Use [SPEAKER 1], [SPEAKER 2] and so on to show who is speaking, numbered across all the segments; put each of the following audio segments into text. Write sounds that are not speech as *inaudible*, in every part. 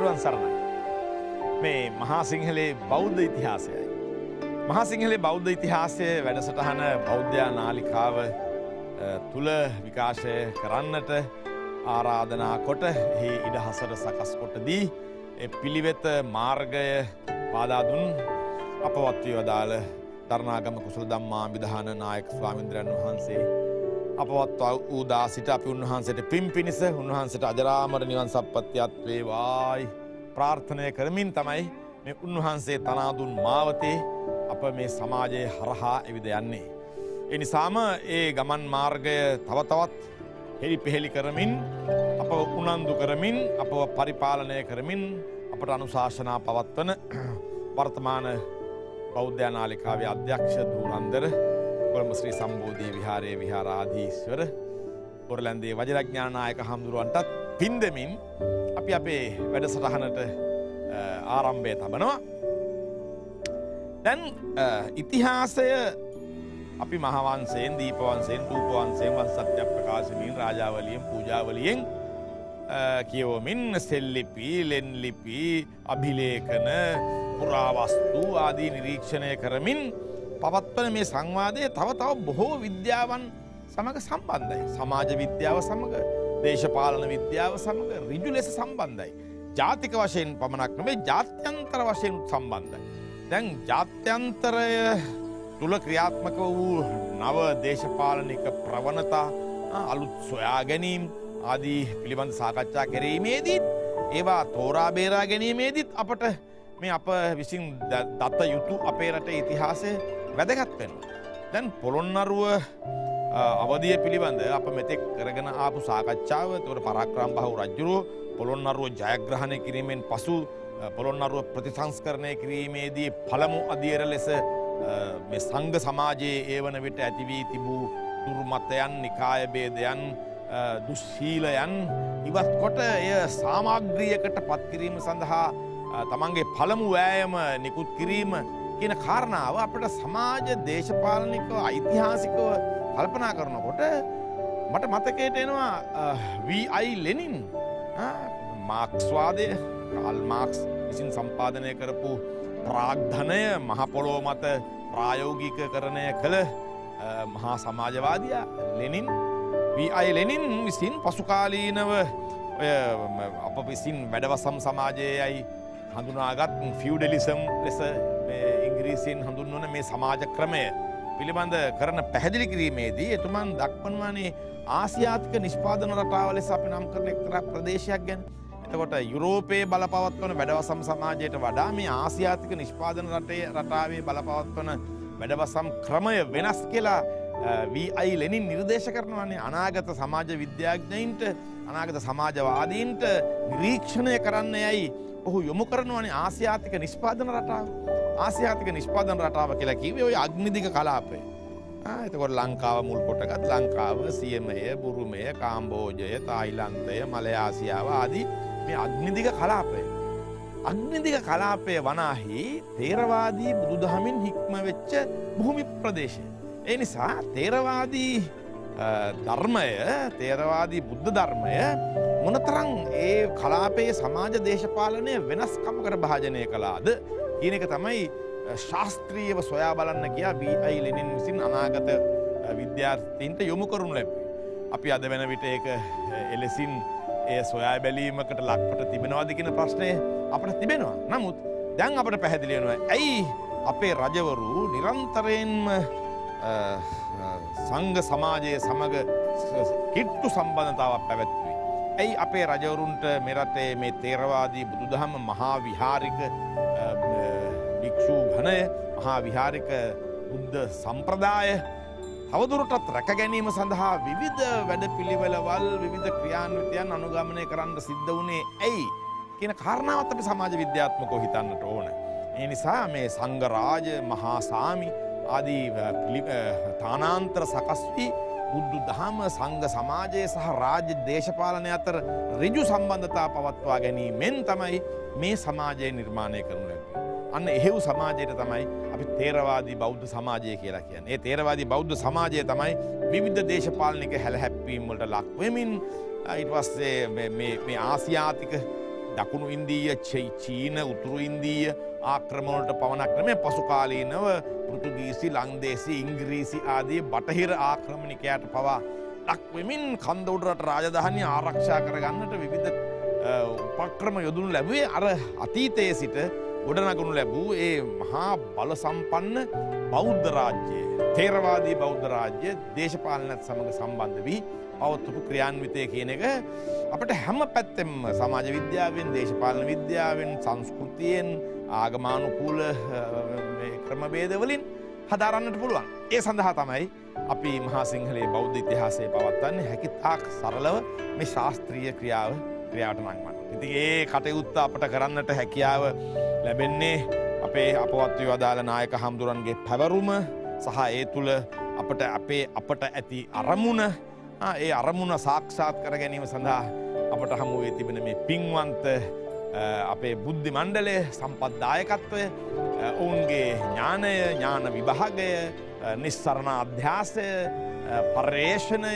[SPEAKER 1] තෙරුවන් සරණයි. මේ මහා සිංහලේ බෞද්ධ ඉතිහාසයයි. මහා සිංහලේ බෞද්ධ ඉතිහාසය වැඩසටහන බෞද්ධයා නාලිකාව තුළ විකාශය කරන්නට ආරාධනා කොට එහි ඉඩහසට සකස් කොටදී පිළිවෙත මාර්ගය පාදාදුන් අපවත්වී වදාළ දරනාගම කුසල දම්මා විධාන නායක ස්වාමින්ද්‍රයන් වහන්සේ අපවත් වූ දා සිට අපි උන්වහන්සේට පින් පිණිස උන්වහන්සේට අජරාමර නිවන් සම්පත්තියත් වේවායි ප්‍රාර්ථනය කරමින් තමයි මේ උන්වහන්සේ තනාදුන් මාවතේ අප මේ සමාජයේ හරහා එවිද යන්නේ. එනිසාම ඒ ගමන් මාර්ගය තව තවත් හෙළි පෙහෙළි කරමින් අප උනන්දු කරමින් අපව පරිපාලනය කරමින් අපට අනුශාසනා පවත්වන *clears throat* වර්තමාන බෞද්ධ නාලිකාවේ අධ්‍යක්ෂ දූරන්දර කොළඹ ශ්‍රී සම්බෝධී විහාරයේ විහාරාධීශවර පොරලන්දේ වජරඥානායක හාමුදුරුවන්ටත් පින් දෙමින් අපි අපේ වැඩසටහනට ආරම්භය තබනවා. දැන් ඉතිහාසය අපි මහවන්සයෙන් දීපවන්සයෙන් රූපවන්සයෙන් වත්සත්‍ය ප්‍රකාශමින් රාජාවලියෙන් පූජාවලියෙන් කියවමින් සෙල්ලිපි ලෙන්ලිපි අභිලේකන පුරාවස්තු ආදී නිරීක්ෂණය කරමින් පවත්වන මේ සංවාදය තව තව බොහෝ විද්‍යාවන් සමඟ සම්බන්ධයි. සමාජ විද්‍යාව සමඟ දේශපාලන විද්‍යාව සමඟ රිජු ලෙස සම්බන්ධයි. ජාතික වශයෙන් පමණක් නොවේ ජාත්‍යන්තර වශයෙන් සම්බන්ධයි. දැන් ජාත්‍යන්තරය තුළ ක්‍රියාත්මක වූ නව දේශපාලනික ප්‍රවණතා අලුත් සොයා ගැනීම් ආදී පිළිබඳ සාකච්ඡා කිරීමේදීත් ඒවා තෝරා බේරා ගැනීමේදීත් අපට මේ අප විසින් දත්ත යුතු අපේ රට ඉතිහාසය වැදගත් වෙනවා. දැන් පොළොන්නරුව අවධිය පිළිබඳ අප මෙතෙක් කරගෙන ආපු සාකච්ඡාව තුවට පරාක්‍රම් බහු රජ්ජුරුව පොළොන්නරුව ජයග්‍රහණය කිරීමෙන් පසු පොළොන්නරුව ප්‍රතිසංස්කරණය කිරීමේදී පළමු අධියර ලෙස සංඝ සමාජයේ ඒ වන විට ඇතිවී තිබූ දුර්මතයන් නිකාය බේදයන් දුස්සීලයන් ඉවත් කොට එය සාමාග්‍රියකට පත්කිරීම සඳහා තමන්ගේ පළමු වෑයම නිකුත් කිරීම කියන කාරණාව අපට සමාජ දේශපාලනිකව ඓතිහාසිකව කල්පනා කරනකොට මට මතකයට එනවා වයි ලෙනින් මාක්ස්වාදය කල්මාක්ස් විසින් සම්පාධනය කරපු ප්‍රාග්ධනය මහපොලෝ මත ප්‍රායෝගික කරණය කළ මහා සමාජවාදයා ලෙනින් වයි ලෙනින් විසින් පසුකාලීනව අප විසින් වැඩවසම් සමාජයයි හඳුනාගත් ෆියඩලිසම් ලෙස මේ ඉංග්‍රීසියෙන් හඳුන්වන මේ සමාජ ක්‍රමය පිළිබඳ කරන පැහැදිලි කිරීමේදී එතුමන් දක්වනවානේ ආසියාතික නිෂ්පාදන රටාව ලෙස අපි නම් කරන එක්තරා ප්‍රදේශයක් ගැන. එතකොට යුරෝපයේ බලපවත්වන වැඩවසම් සමාජයට වඩා මේ ආසියාතික නිෂ්පාදන රටේ රටාවේ බලපවත්වන වැඩවසම් ක්‍රමය වෙනස් කියලා වයි ලෙනින් නිර්දේශ කරනවන්නේ අනාගත සමාජ විද්‍යාඥයින්ට අනාගත සමාජවාදීන්ට නිරීක්ෂණය කරන්න යයි ඔහු යොමු කරනවනේ ආසියාතික නිෂ්පාදන රටාව. ආසියාතික නිෂ්පාදන රටාව කියලා කිවේ ඔය අග්නිදික කලාපය. එතකොට ලංකාව මුල් කොටගත් ලංකාව සියමය බුරුමය කාම්බෝජය තායිලන්තය මලයාසියාව ආදී මේ අග්නිදික කලාපය. අග්නිදික කලාපය වනාහි තේරවාදී බුදුදහමින් හික්ම වෙච්ච බොහොමි ප්‍රදේශය. ඒ නිසා තේරවාදී ධර්මය තේරවාදී බුද්ධ ධර්මය මොනතරං ඒ කලාපයේ සමාජ දේශපාලනය වෙනස්කමකට භාජනය කලාද කියන එක තමයි ශාස්ත්‍රීයව සොයා බලන්න කියා බයි ලෙනින් විසින් අනාගත විද්‍යාර්ථීන්ට යොමු කරනු ලැබේ. අපි අද වෙන විට ඒක එලෙසින් ඒ සොයා බැලීමකට ලක්වට තිබෙනවාද කියන ප්‍රශ්නය අපට තිබෙනවා. නමුත් දැන් අපට පැහැදිලියෙනවා ඇයි අපේ රජවරු නිරන්තරයෙන්ම සංග සමාජයේ සමග කිට්ටු සම්බන්ධතාවක් පැවැත්වේ. ඇයි අපේ රජවරුන්ට මෙරතේ මේ තේරවාදී බුදුදහම මහා විහාරික භික්‍ෂූ ගණය මහා විහාරික බුද්ධ සම්ප්‍රදාය අවදුරටත් රැක ගැනීම සඳහා විවිධ වැඩ පිළිවෙලවල් විධ ක්‍රියාන්විතයන් අනුගමනය කරන්න සිද්ධ වනේ ඇයි කියන කාරණාවත් අපි සමාජ විද්‍යාත්මකෝ හිතන්නට ඕන. ඒ නිසා මේ සංගරාජ මහාසාමි ආදී තානාන්තර සකස්වී බුද්ධ දහම සංඝ සමාජය සහ රාජ්‍ය දේශපාලනය අතර ඍජු සම්බන්ධතා පවත්වා ගැනීමෙන් තමයි මේ සමාජය නිර්මාණය කරනු ලැබේ. අන්න එහෙව් සමාජයට තමයි අපි තේරවාදී බෞද්ධ සමාජය කියලා කියන්නේ. ඒ තේරවාදී බෞද්ධ සමාජය තමයි විවිධ දේශපාලනික හැලහැප්පීම් වලට ලක් වෙමින් ඊට පස්සේ මේ මේ ආසියාතික දකුණු ඉන්දීය චීන උතුරු ඉන්දීය ආක්‍රමණට පවනක් නෙමේ පසු කාලීනව පෘතුගීසි ලංදේසි ඉංග්‍රීසි ආදී බටහිර ආක්‍රමණිකයාට පවා ලක්වෙමින් කන්ද උඩරට රාජධානය ආරක්ෂා කරගන්නට විවිධ උපක්‍රම යොදුන් ලැබුවේ අර අතීතයේ සිට ගොඩනගනු ලැබූ ඒ මහා බල සම්පන්න බෞද්ධ රාජ්‍යයේ තේරවාදී බෞද්ධ රාජ්‍ය දේශපාලනත් සමඟ සම්බන්ධ වී පවත්තුපු ක්‍රියාන්විතය කියන එක අපට හැම පැත්තෙම සමාජ විද්‍යාවෙන් දේශපාලන විද්‍යාවෙන් සංස්කෘතියෙන් ආගමානුකූල ක්‍රමබේදවලින් හදාරන්නට පුළුවන්. ඒ සඳහා තමයි අපි මහා සිංහලයේ බෞද්ධ ඉතිහාසය පවත්වන්නේ හැකි තාක් සරලව මේ ශාස්ත්‍රීය ක්‍රියාව ක්‍රියාවට නංවන්න. ඉතින් ඒ කටයුත්ත අපට කරන්නට හැකියාව ලැබෙන්නේ අපේ අපවත් වදාළ නායක හාමුදුරන්ගේ පැවරුම සහ ඒ තුළ අපට අපේ අපට ඇති අරමුණ ඒ අරමුණ සාක්ෂාත් කර ගැනීම සඳහා අපට හමුවේ තිබෙන මේ පින්වන්ත අපේ බුද්ධි මණ්ඩලය සම්පත්දායකත්වය ඔවුන්ගේ ඥානය ඥාන විභාගය නිස්සරණ අධ්‍යාසය පර්යේෂණය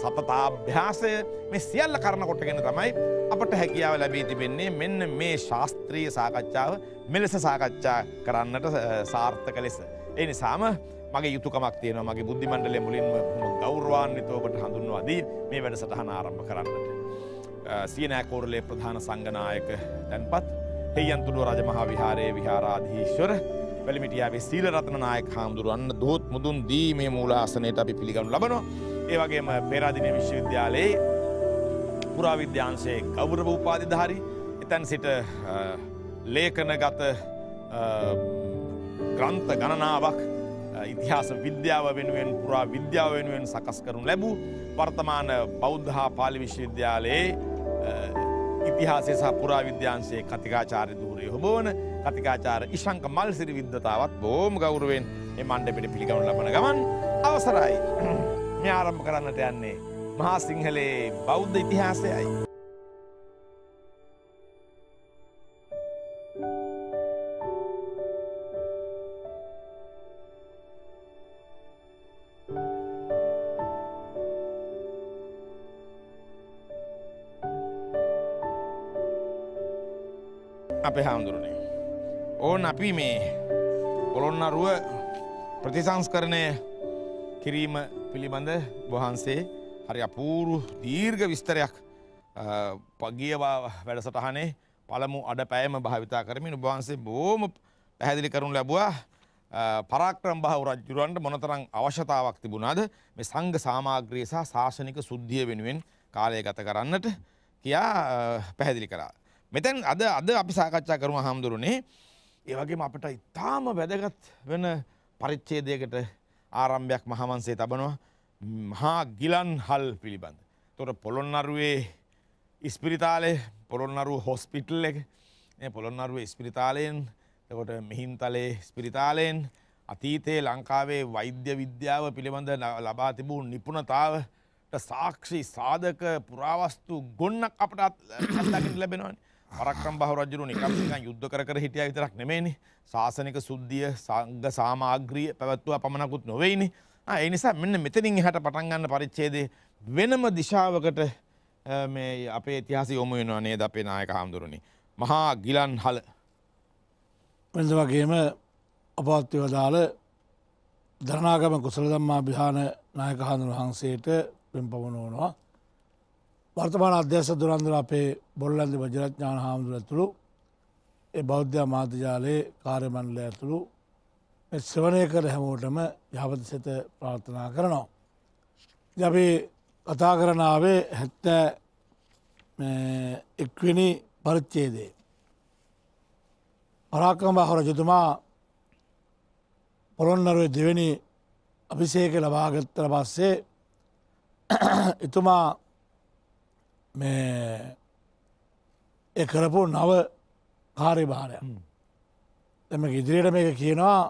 [SPEAKER 1] සතතාභ්‍යාසය මේ සියල්ල කරන කොටගෙන තමයි අපට හැකියාව ලැබී තිබෙන්නේ මෙන්න මේ ශාස්ත්‍රීය සාකච්ඡාව මෙලෙස සාකච්ඡා කරන්නට සාර්ථක ලෙස. ඒ නිසාම මගේ යුතුකමක් තියෙනවා මගේ බුද්ධි මණ්ඩලය මුලින්ම ගෞරවාන්විතව ඔබට හඳුන්වා දී මේ වැඩසටහන ආරම්භ කරන්නට සීනෑකෝරළේ ප්‍රධාන සංඝනායක තැන්පත් හෙයියන්තුඩුව රජමහා විහාරයේ විහාරාධීශවර වැලිමිටියාවේ සීලරත්න නායක හාමුදුරුවන්න දොත් මුදුන් දී මේ මූලාසනයට අපි පිළිගනු ලබනවා ඒ වගේම පෙරාදිනේ විශ්වවිද්‍යාලයේ පුරාවිද්‍යාංශයේ ගෞරව උපාධිධාරී එතැන් සිට ලේඛනගත ග්‍රන්ථ ගණනාවක් ඉතිහාස විද්‍යාව වෙනුවෙන් පුරා විද්‍යාව වෙනුවෙන් සකස් කරනු ලැබූ වර්තමාන බෞද්ධහා පාලි විශ්වවිද්‍යාලයේ ඉතිහාසේ සහ පුරාවිද්‍යාන්සේ කතිකාචාරය දූරය හොබෝන කතිකාචාර ඉශංක මල්සිරි විද්ධතාවත් බෝම ගෞරුවෙන් එ මණ්ඩපිට පිළිගවු ලබන ගමන් අවසරයි *clears throat* මේ ආරම්භ කරන්නට යන්නේ මහා සිංහලයේ බෞද්ධ ඉතිහාසයයි. අපේ හාමුදුරනේ. ඕන් අපි මේ පොළොන්නරුව ප්‍රතිසංස්කරණය කිරීම පිළිබඳ වහන්සේ හරි අපූරු දීර්ඝ විස්තරයක් පගිය වැඩසටහනේ පළමු අඩ පෑම භාවිතා කරමින් උබවහන්සේ බෝම පැහැදිලි කරුණු ලැබවා පරාක්‍රම් භාව රජ්ජුරුවන්ට මොනතරං අවශ්‍යතාවක් තිබුණාද මේ සංඝ සාමාග්‍රයේ සහ ශාසනික සුද්ධිය වෙනුවෙන් කාලය ගත කරන්නට කියා පැහැදිලි කරා. මෙතැන් අද අද අපි සාකච්ඡා කරුම හාමුදුරුනේ ඒවගේම අපට ඉතාම වැදගත් වෙන පරිච්චේදයකට ආරම්භයක් මහමන්සේ තබනවා මහා ගිලන් හල් පිළිබඳ. තොට පොළොන්නරුවේ ඉස්පිරිතාලේ පොළොන්නරු හොස්පිටල් එක පොළොන්නරුව ඉස්පිරිතාලයෙන් එකොට මිහින්තලේ ස්පිරිතාලයෙන් අතීතයේ ලංකාවේ වෛද්‍ය විද්‍යාව පිළිබඳ ලබා තිබූ නිපුණතාවට සාක්ෂි සාධක පුරාවස්තු ගොන්නක් අපට අත්දකිට ලැබෙනවන්නේ පරක්‍රම් බහ රජුරු නිකම් නිකන් යුද්ධ කර කර හිටියා විතරක් නෙමෙයිනේ. ශාසනික සුද්ධිය, සංඝ සාමාග්‍රිය පැවැත්වුවා පමණකුත් නොවේයිනේ. ආ ඒ නිසා මෙන්න මෙතනින් එහාට පටන් ගන්න පරිච්ඡේදයේ වෙනම දිශාවකට මේ අපේ ඉතිහාසය යොමු වෙනවා නේද අපේ නායක හාමුදුරනේ. මහා ගිලන් හල.
[SPEAKER 2] වෙනද වගේම අපවත්ව දාල දරණාගම කුසල ධම්මා විහාන නායක හඳුන වහන්සේට පෙම් පවනෝනවා. වර්තමාන අධ්‍යස දුරන්දුර අපේ බොල්ලන්දි වජරඥාන හාමුදුර ඇතුළු ඒ බෞද්ධ මාතජාලයේ කාර්යමණ්ඩල ඇතුළු ශ්‍රවණය කර හැමෝටම යහපත සිත ප්‍රාර්ථනා කරනවා. අපි කතා කරනාවේ හැත්තෑ එක්විනි පරිච්චේදේ. පරාක්කම හොර ජතුමා පොළොන්නරුවේ දෙවැනි අභිසේක ලබාගත්තර පස්සේ එතුමා මේ ඒ කරපු නව කාරිභාරය එම ඉදිරියට මේක කියනවා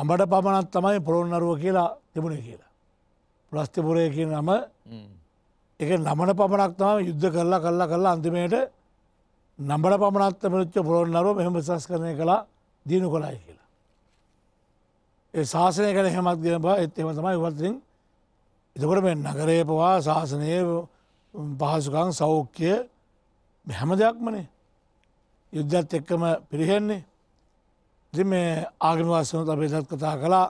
[SPEAKER 2] නමට පමණත් තමයි පොළොන්නරුව කියලා තිබුණ කියලා. ප්‍රස්තිපුරය කිය නම එක නමට පමණක් තම යුද්ධ කරලා කල්ලා කරලා අන්තිමයට නම්බට පමණත් මරච්ච පොළොන්නරුව මෙහම විශස් කරනය කලා දීනු කොලායි කියලා. ඒ ශාසනය කන හෙමත් ගෙන බා එත් එම තමයි වත්තිින් එතකොට මෙ නගරය පවා ශාසනය පහසුකං සෞඛ්‍යය හැම දෙයක්මනේ යුද්ධත් එක්කම පිරිහෙන්නේ දෙ මේ ආගනිවාසනත අපේදත් කතා කළා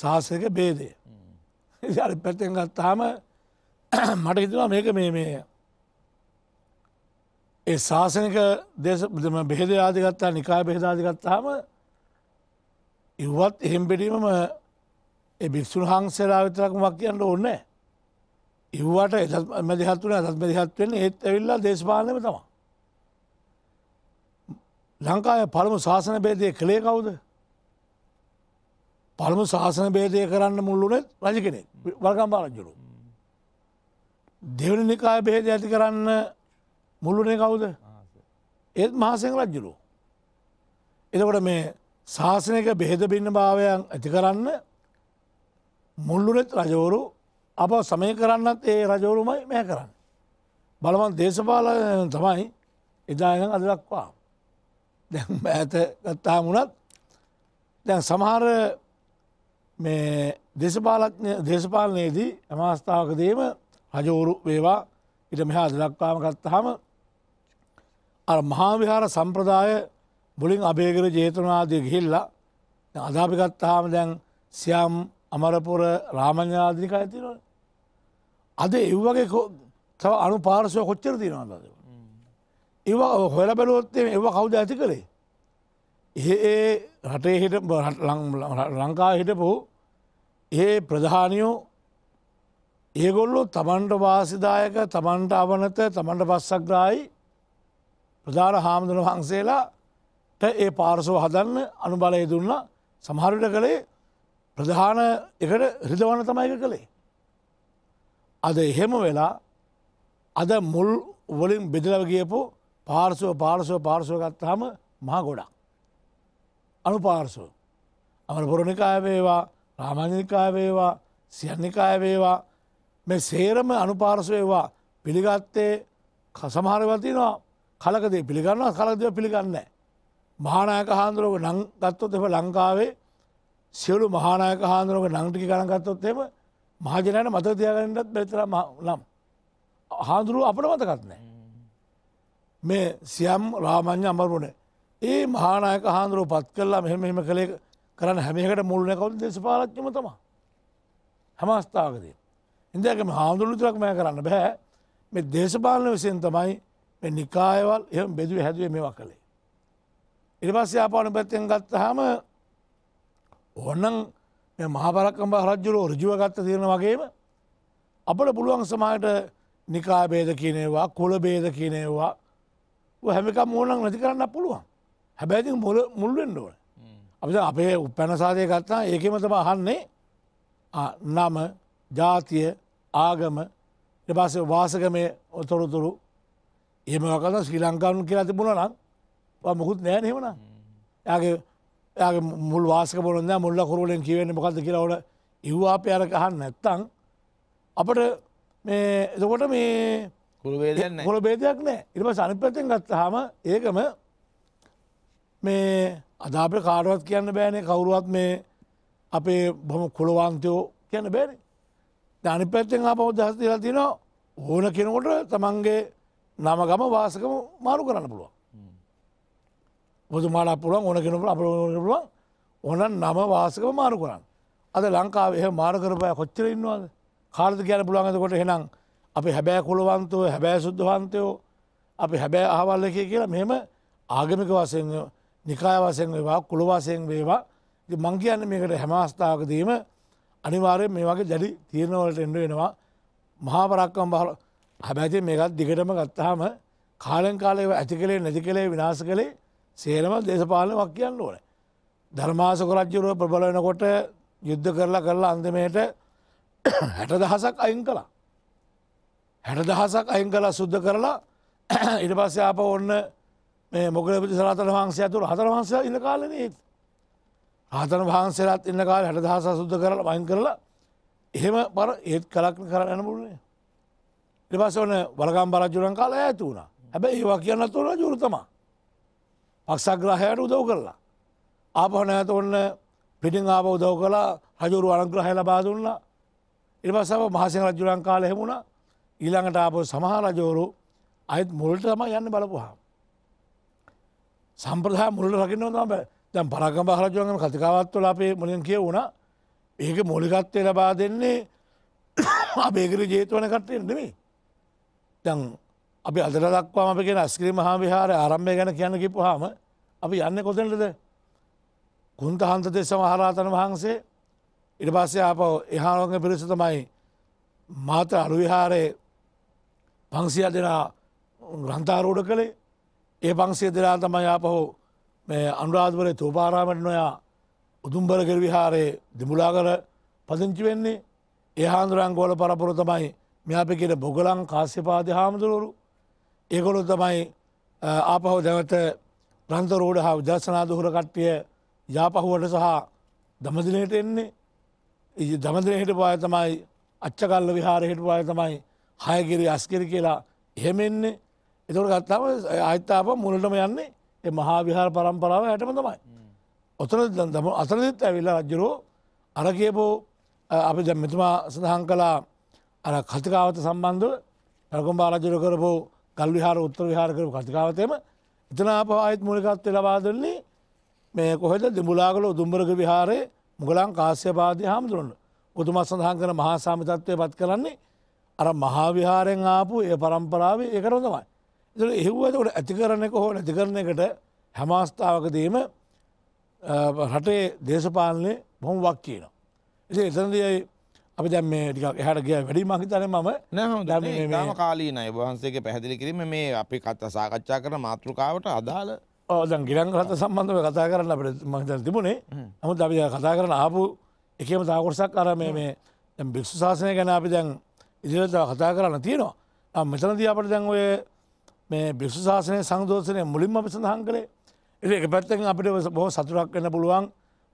[SPEAKER 2] සාසක බේදය අරි පැත්තෙන් ගත්තාම *clears throat* මට හිතුවා මේක මේ මේ ඒ ශාසනක දේශම බෙහෙද ආධිගත්තා නිකාය බෙහෙදාධිගත්තාම ඉවත් එහෙම් පිටීමම භික්‍ෂුන් හන්සේලා විතරක් මක් කියන්න ඕන්නෑ කිව්වට එදත්ම දෙහත්වන අදත්ම දෙහත්වෙන් ඒත් ඇවිල්ලා දේශපාලනම තමා. ලංකාය පළමු ශාසන බේදය කළේ කවුද. පළමු ශාසන බේදය කරන්න මුල්ලුනෙත් රජ කෙනෙ වර්ගම්පාරජ්ජුරු. දෙවනි නිකාය බේද ඇති කරන්න මුල්ලුනේ කවුද ඒත් මහසෙන් රජ්ජුරු. එතකොට මේ ශාසනයක බෙහෙද බින්න භාවයන් ඇති කරන්න මුල්ලුනෙත් රජවරු අප සමය කරන්නත් ඒ රජවරුමයි මෑ කරන්න. බලවන් දේශපාල තමයි එදායන අදලක්වා. දැන් ඇත ගත්තා මුණත් දැන් සමහර මේ දේශපාලනයේදී ඇමස්ථාවකදීම රජවරු වේවා ඉට මෙහා දක්වාම ගත්තහම මහාවිහාර සම්ප්‍රදාය බොලින් අභේකර ජේතනාදී ගිහිල්ලා අධාපිගත්තාම දැන් සියම් අමරපුර රාමඥාදිික ඇතිනවා අද එව්වගේ තව අනු පාර්සය කොච්චර තියෙනවාද. ඒවා හොල බැලුවොත්තේ ඒව කවුද ඇති කළේ. ඒ රටේ හිට ලංකා හිටපු ඒ ප්‍රධානියෝ ඒගොල්ලො තමන්ට වාසිදායක තමන්ට අවනත තමන්ට පස්සක්ග්‍රායි ප්‍රධාන හාමුදුන වහන්සේලාට ඒ පාර්සව හදන්න අනුබලය දුන්න සමහරට කළේ ප්‍රධාන එකට රිදවන තමයික කළේ. අද එහෙම වෙලා අද මුල් වලින් බෙදලව ගියපු පාර්සුව පාර්සුව පාර්සුව ගත්තාම මහා ගොඩක්. අනු පාර්සුව. අමර පුරණිකායවේවා රාමාජනිකායවේවා සියන්නිකායවේවා මේ සේරම අනුපාර්සයවා පිළිගත්තේ සමහරවතිනවා කලකදේ පිළිගන්නවා කලදව පිළිගන්න. මහානායක හාන්දුරුවක නං ගත්තොත් එම ලංකාවේ සියලු මහානායක හාන්දුරුවක නංටිකි ගණගත්තොත් එෙම මහජනයට මත තියාගන්නත් බැතරම නම් හාදුරුව අපට මතකත්නෑ. මේ සියම් රාමං්්‍ය අමරුණේ ඒ මහානායක හාන්දුරුව පත් කරලා මෙහම මෙම කළේ කරන්න හැමිකට මුල්න කවුද දේශපාලච්චම තම හැම අස්ථාවකදී. ඉන්දකම හාමුදුරුතරක් මය කරන්න බැහැ මේ දේශපාලන විසින් තමයි මේ නිකායවල් එ බෙදුව හැදුවේ මෙවා කළේ. ඉරිපස් යාපාන පැත්තෙන් ගත්ත හම ඕන්නන් මහපරක්කම්බ රජ්ජුරෝ රජුව ගත්ත තියෙන වගේම අපට පුළුවන් සමාට නිකාබේද කියනවා කොළ බේද කියනවා හැමික මෝනක් නැති කරන්න පුළුවන් හැබැති මුල මුල්වෙන්ඩුවන අපි අපේ උපැනසාදය ගත්තා ඒකමතම අහන්නේ නම ජාතිය ආගම එපස වාසකමය තොරතුරු එම කල ශ්‍රී ලංකාවන් කියලා තිබුණ නම් මුකුත් නෑ හෙවන ඇගේ ඇ මුල් වාසක පොලොන්ද මුල්ල කුරුලෙන් කිවෙන්න මොකද කියලවට ඉව්වාප අර කහන්න නැත්තං අපට මේ එතකොට මේ හොල බේදයක් නෑ ඉරිම සනිපතෙන් ගත්ත හම ඒකම මේ අදාපට කාරුවත් කියන්න බෑනේ කවුරුවත් මේ අපේ බොම කුලවාන්තයෝ කියන්න බෑන ධනි පැත්තෙන් අප දහස් දිලා තිනවා ඕන කෙනකොට තමන්ගේ නමගම වාසකම මාරු කරන්න පුළුවන් බොතුමාලා පුළුවන් ඕන කෙනපුල අප පුළුවන් ඕන නම වාසකම මාරු කරන්න. අද ලංකාව එහ මාරකරපය කොච්චර ඉන්නවාද කාර්ද කියන පුළුවන්ගතකොට හෙනම් අපි හැබෑ කොළවන්තව හැබෑ සුද්ධවන්තයෝ අපි හැබෑ ආවල්ල එක කියලා මෙම ආගමික වසයෙන් නිකාය වසයෙන් වේවා කුළවාසයෙන් වේවා මං කියන්න මේකට හැමස්ථාවකදීම අනිවාරය මේ වගේ දැඩි තීරණවලට එඩ වෙනවා මහාපරක්කම් බහල හැබැති මේකත් දිගටම ගත්තාම කාලෙන් කාලේ ඇති කළේ නැති කළේ විනාස කළේ සේරම දේශපාලනවක් කියන්න ඕන. ධර්මාසක රජ්ජුරුව ප්‍රබල වෙනකොට යුද්ධ කරලා කරලා අන්දමයට හැට දහසක් අයින් කලා. හැට දහසක් අයින් කලා සුද්ධ කරලා ඉට පස්සේ අප ඔන්න මොකලපති සරතන වහන්සේ ඇතුර හතර වහන්සේ ඉන්න කාලන ඒත්. හතන වහන්සේරත් ඉන්න කාල හැට දහස සුද්ධ කරලා වයින් කරලා එහෙම පර ඒත් කලක්න කරන්න පුරන්නේ. ඉට පස්ස ඕන වලගම් බරජුරන් කාලා ඇතු වුණා හැබැ ඒවා කියන්න තුරන ජුරතමා පක්ෂග්‍රහයට උදව් කරලා. ආපහ නැත ඔන්න පිටින් ආප උදව් කලා හජුරු අනග්‍රහය ලබා දුන්නා. ඉරිපස්සම මහසිංහ රජුරන් කාලේ හැමුණා. ඊළඟට ආපහු සමහර රජවරු අයත් මුලට තමයි යන්න බලපුවා. සම්ප්‍රදාය මුලට රකින්න තමයි. දැන් පරාක්‍රම රජුරන්ගේ කතිකාවත් වල අපේ මුලින් කියවුණා. ඒක මූලිකත්වය ලබා දෙන්නේ *coughs* අපේ ගිරි ජේතවන කට්ටිය නෙමෙයි. දැන් අපි අදර දක්වාම අපි කියෙන අස්ක්‍රී මහා විහාර ආරම්භය ගැන කියන්න කිපුහාම අපි යන්න කොතෙන්ටද කුන්තහන්තතේ සමහරාතන වහන්සේ ඉට පස්සේ අප එහාරෝග පිරිස තමයි මාත අරුවිහාරයේ පංසිය දෙනා ග්‍රන්ථාරෝඩ කළේ ඒ පංසිය දෙනා තමයි ආපහෝ මේ අනුරාධවරය තෝපාරාමට නොයා උදුම්බරගර විහාරයේ දෙමුලාකර පදිංචි වෙන්නේ ඒ හාන්දුරංගෝල පරපුර තමයි මෙ අපි කියට බොගලං කාස්්‍යපාති හාමුදුරුවරු ඒගොලො තමයි ආපහෝ දැවත ප්‍රන්තරෝඩ හා විදර්ශනාදුහුර කට්ටිය යාපහුවට සහ දමදිනයට එන්නේ දමදිනයට පාය තමයි අච්චකල්ල විහාර හිට පාය තමයි හයගිරි අස්කිරි කියලා එහෙම එන්නේ එතකට ගත්තාම අයිත්තාප මුලටම යන්නේ එ මහා විහාර පරම්පරාව යටම තමයි. ඔතන දම අතරදිත් ඇවිල්ලා රජ්ජරෝ අර කියපෝ අපි දැ මෙතුමා සඳහන් කලා අර කතිකාවත සම්බන්ධ පැකුම්බා රජර කරපෝ ගල් විහාර උත්තර විහාර කරපු කතිකාවතයම එතන අපවායත් මුලිකත්වය ලබාදන්නේ මේ කොහෙද දෙමුලාගල උදුම්බරග විහාරය මුගලන් කාශ්‍යපාදය හාමුදුරන්න උතුමත් සඳහන් කර මහා සාමිතත්වය පත් කරන්නේ අර මහාවිහාරයෙන් ආපු ඒ පරම්පරාව ඒකරම තමයි. එතුළ එහිව්වතකට ඇතිකරණක හෝ නැතිකරණ එකට හැමස්ථාවකදීම රටේ දේශපාලනය බොහොම වක් කියනවා. ඉති එතනදයි අප දැම් මේ ටිකක් එහට ගිය වැඩි මහිතන මම ම
[SPEAKER 1] කාලීන වහන්සේගේ පැහැදිලි කිරීම මේ අපි කත්ත සාකච්ඡා කර මාතෘකාවට
[SPEAKER 2] අදාළ ඕදන් ගිරන් රත සම්බන්ධව කතා කරන්න අපට මහිතන තිබුණේ නමුත් අපි කතා කරන ආපු එකම තාකොටසක් අර මේ මේ භික්ෂු ශාසනය ගැන අපි දැන් ඉදිරිතාව කතා කරන්න තියෙනවා මෙතනදී අපට දැන් ඔය මේ භික්ෂු ශාසනය සංදෝසනය මුලින්ම අපි සඳහන් කළේ එ එක පැත්තෙන් අපිට බොහෝ සතුරක් වෙන්න පුළුවන්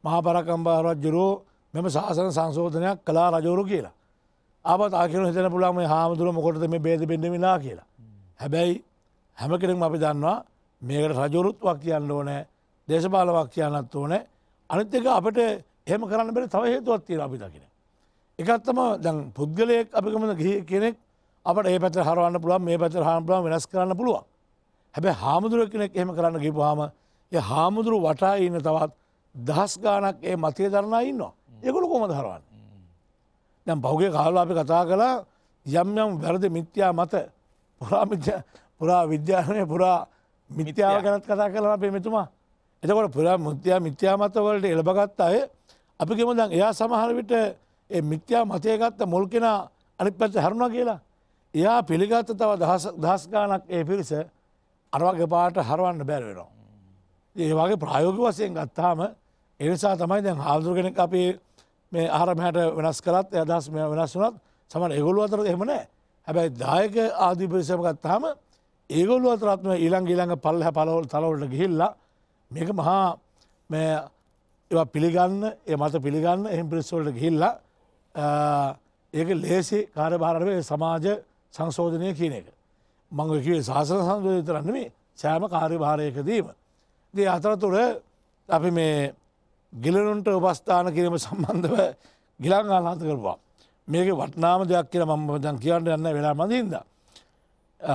[SPEAKER 2] මහා පරකම්බාරජ්ජුරෝ මෙම ශාසන සංශෝධනයක් කලා රජෝරු කියලා. අපත් ආකරු හිතන පුළාම හාමුදුර මොකොට මේ බේද පෙන්ඩමිලා කියලා. හැබැයි හැම කෙරෙක් අපි දන්නවා මේකට රජෝරුත්වක් කියන්න ඕනෑ දේශපාලවක් කියන්නත් ඕනෑ අනිත්ක අපට එහෙම කරන්න බෙට තව හේතුවත් තිය අපි දකින. එකත්තම දැන් පුද්ගලයෙක් අපිකම කෙනෙක් අපට ඒ පැත හරවන්න පුළුවන් මේ පැත හාමුදුරුව වෙනස් කරන්න පුළුවන්. හැබැ හාමුදුරුව කෙනෙක් එහෙම කරන්න ගිපුහාම ය හාමුදුරු වටා ඉන්න තවත් දහස් ගානක් ඒ මතය දරණා ඉන්නවා. ඒගොල්ලෝ කොහොමද හරවන්නේ? දැන් පහුගිය කාලවල අපි කතා කළා යම් යම් වැරදි මිත්‍යා මත පුරා මිත්‍යා පුරා විද්‍යාලයේ පුරා මිත්‍යාව ගැනත් කතා කළා අපි මෙතුමා. එතකොට පුරා මිත්‍යා මිත්‍යා මත වලට එළබගත් අය අපි කියමු දැන් එයා සමහර විට ඒ මිත්‍යා මතය ගත්ත මුල් කෙනා අනිත් පැත්ත හරුණා කියලා. එයා පිළිගත්ත තව දහස් ගානක් ඒ පිරිස අරවගේ පාට හරවන්න බැර වෙනවා. ඒ වගේ ප්‍රායෝගික වශයෙන් ගත්තාම එනිසා තමයි දැන් හාදුරගෙනෙක් අපේ මේ ආරමහැට වෙනස් කරත් අදහස් වෙනස් වනත් සමන් ඒගොල්ලු අතර එමන හැබැයි දායක ආධීපරිසම ගත්තාම ඒගොල්ලු අතරත්ම ඊළං ඊළඟ පල්හ පලවල් තලවලට ගිහිල්ලා මේක මහා මේ ඒවා පිළිගන්න ඒ මත පිළිගන්න එහම පිරිස්සවලට ගිහිල්ලා ඒක ලේසි කාරභාරවේ සමාජ සංශෝධනය කියන එක. මංග කිවේ ශාසන සංශෝධතරන්න මේ සෑම කාර්ය භාරයකදීම. දේ අතරතුර අපි මේ ගිලනුන්ට උපස්ථාන කිරීම සම්බන්ධව ගිලන් ආනාත කරවා. මේක වටනාම දෙයක් කියල මම්මදන් කියන්න යන්න වෙලා මඳින්ද.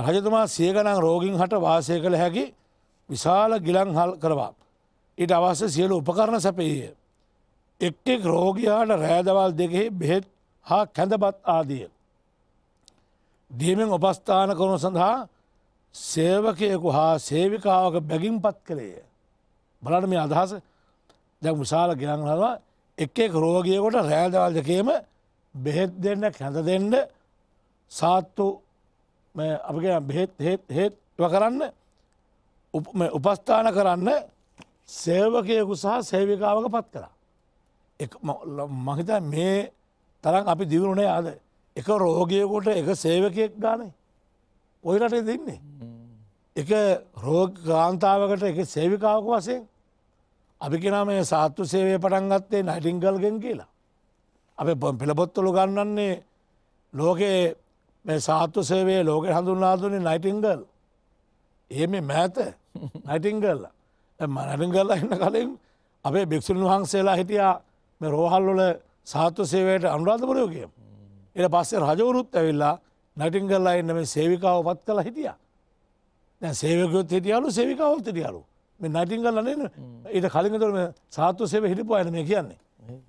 [SPEAKER 2] රජතුමා සියගනන් රෝගින් හට වාසය කළ හැකි විශාල ගිලන් හල් කරවා. ඊට අවස්ස සියලු උපකරණ සැපේය. එක්ටෙක් රෝගයාට රෑදවල් දෙකෙහි බෙහෙත් හා කැඳබත් ආදිය. දීමෙන් උපස්ථාන කරනු සඳහා සේවකයකු හා සේවිකාවක බැගින් පත් කළේය. බලට මේ අදහස දැ විශාල ගිරන්හවා එකෙක් රෝගියකොට රෑදවල් දෙකේම බෙහෙත් දෙන්න කැඳ දෙන්න සාත්තු අපි බෙහෙත් හෙත් හෙත්ව කරන්න උපස්ථාන කරන්න සේවකයකු සහ සේවිකාවක පත් කරා. මහිත මේ තරන් අපි දිවුණේ අද එක රෝගියකොට එක සේවකයෙක් ගානේ ඔයිරටේ දෙන්නේ. එක රෝග ගාන්තාවකට එක සේවිකාවක වසයෙන් අපි කෙනා මේ සාත්තු සේවය පටන් ගත්තේ නයිටිංගල්ගෙන් කියලා. අප පෙළපොත්තොළු ගන්නන්නේ ලෝකයේ මේ සාත්තු සේවේ ලෝක හඳුන්නාදුනේ නයිටිංගල් ඒ මේ මෑත නයිටිංගල්ල මනටිංගල්ල එන්න කලින් අපේ භික්‍ෂූන් වහන්සේලා හිටියා මේ රෝහල්ලොල සාත්තු සේවයට අනුරාධපරයෝකය එට පස්සේ රජවරුත් ඇවිල්ලා නටිංගල්ලා එන්න මේ සේවිකාව පත් කලා හිටිය දැ සේවකයොත් හිටියලු සේවිකාවොත් හිටියලු නයිටින් කල්ල නන ඊට කලින්ගතුරම සාත්තු සේව හිටිපු අයන මේ කියන්නේ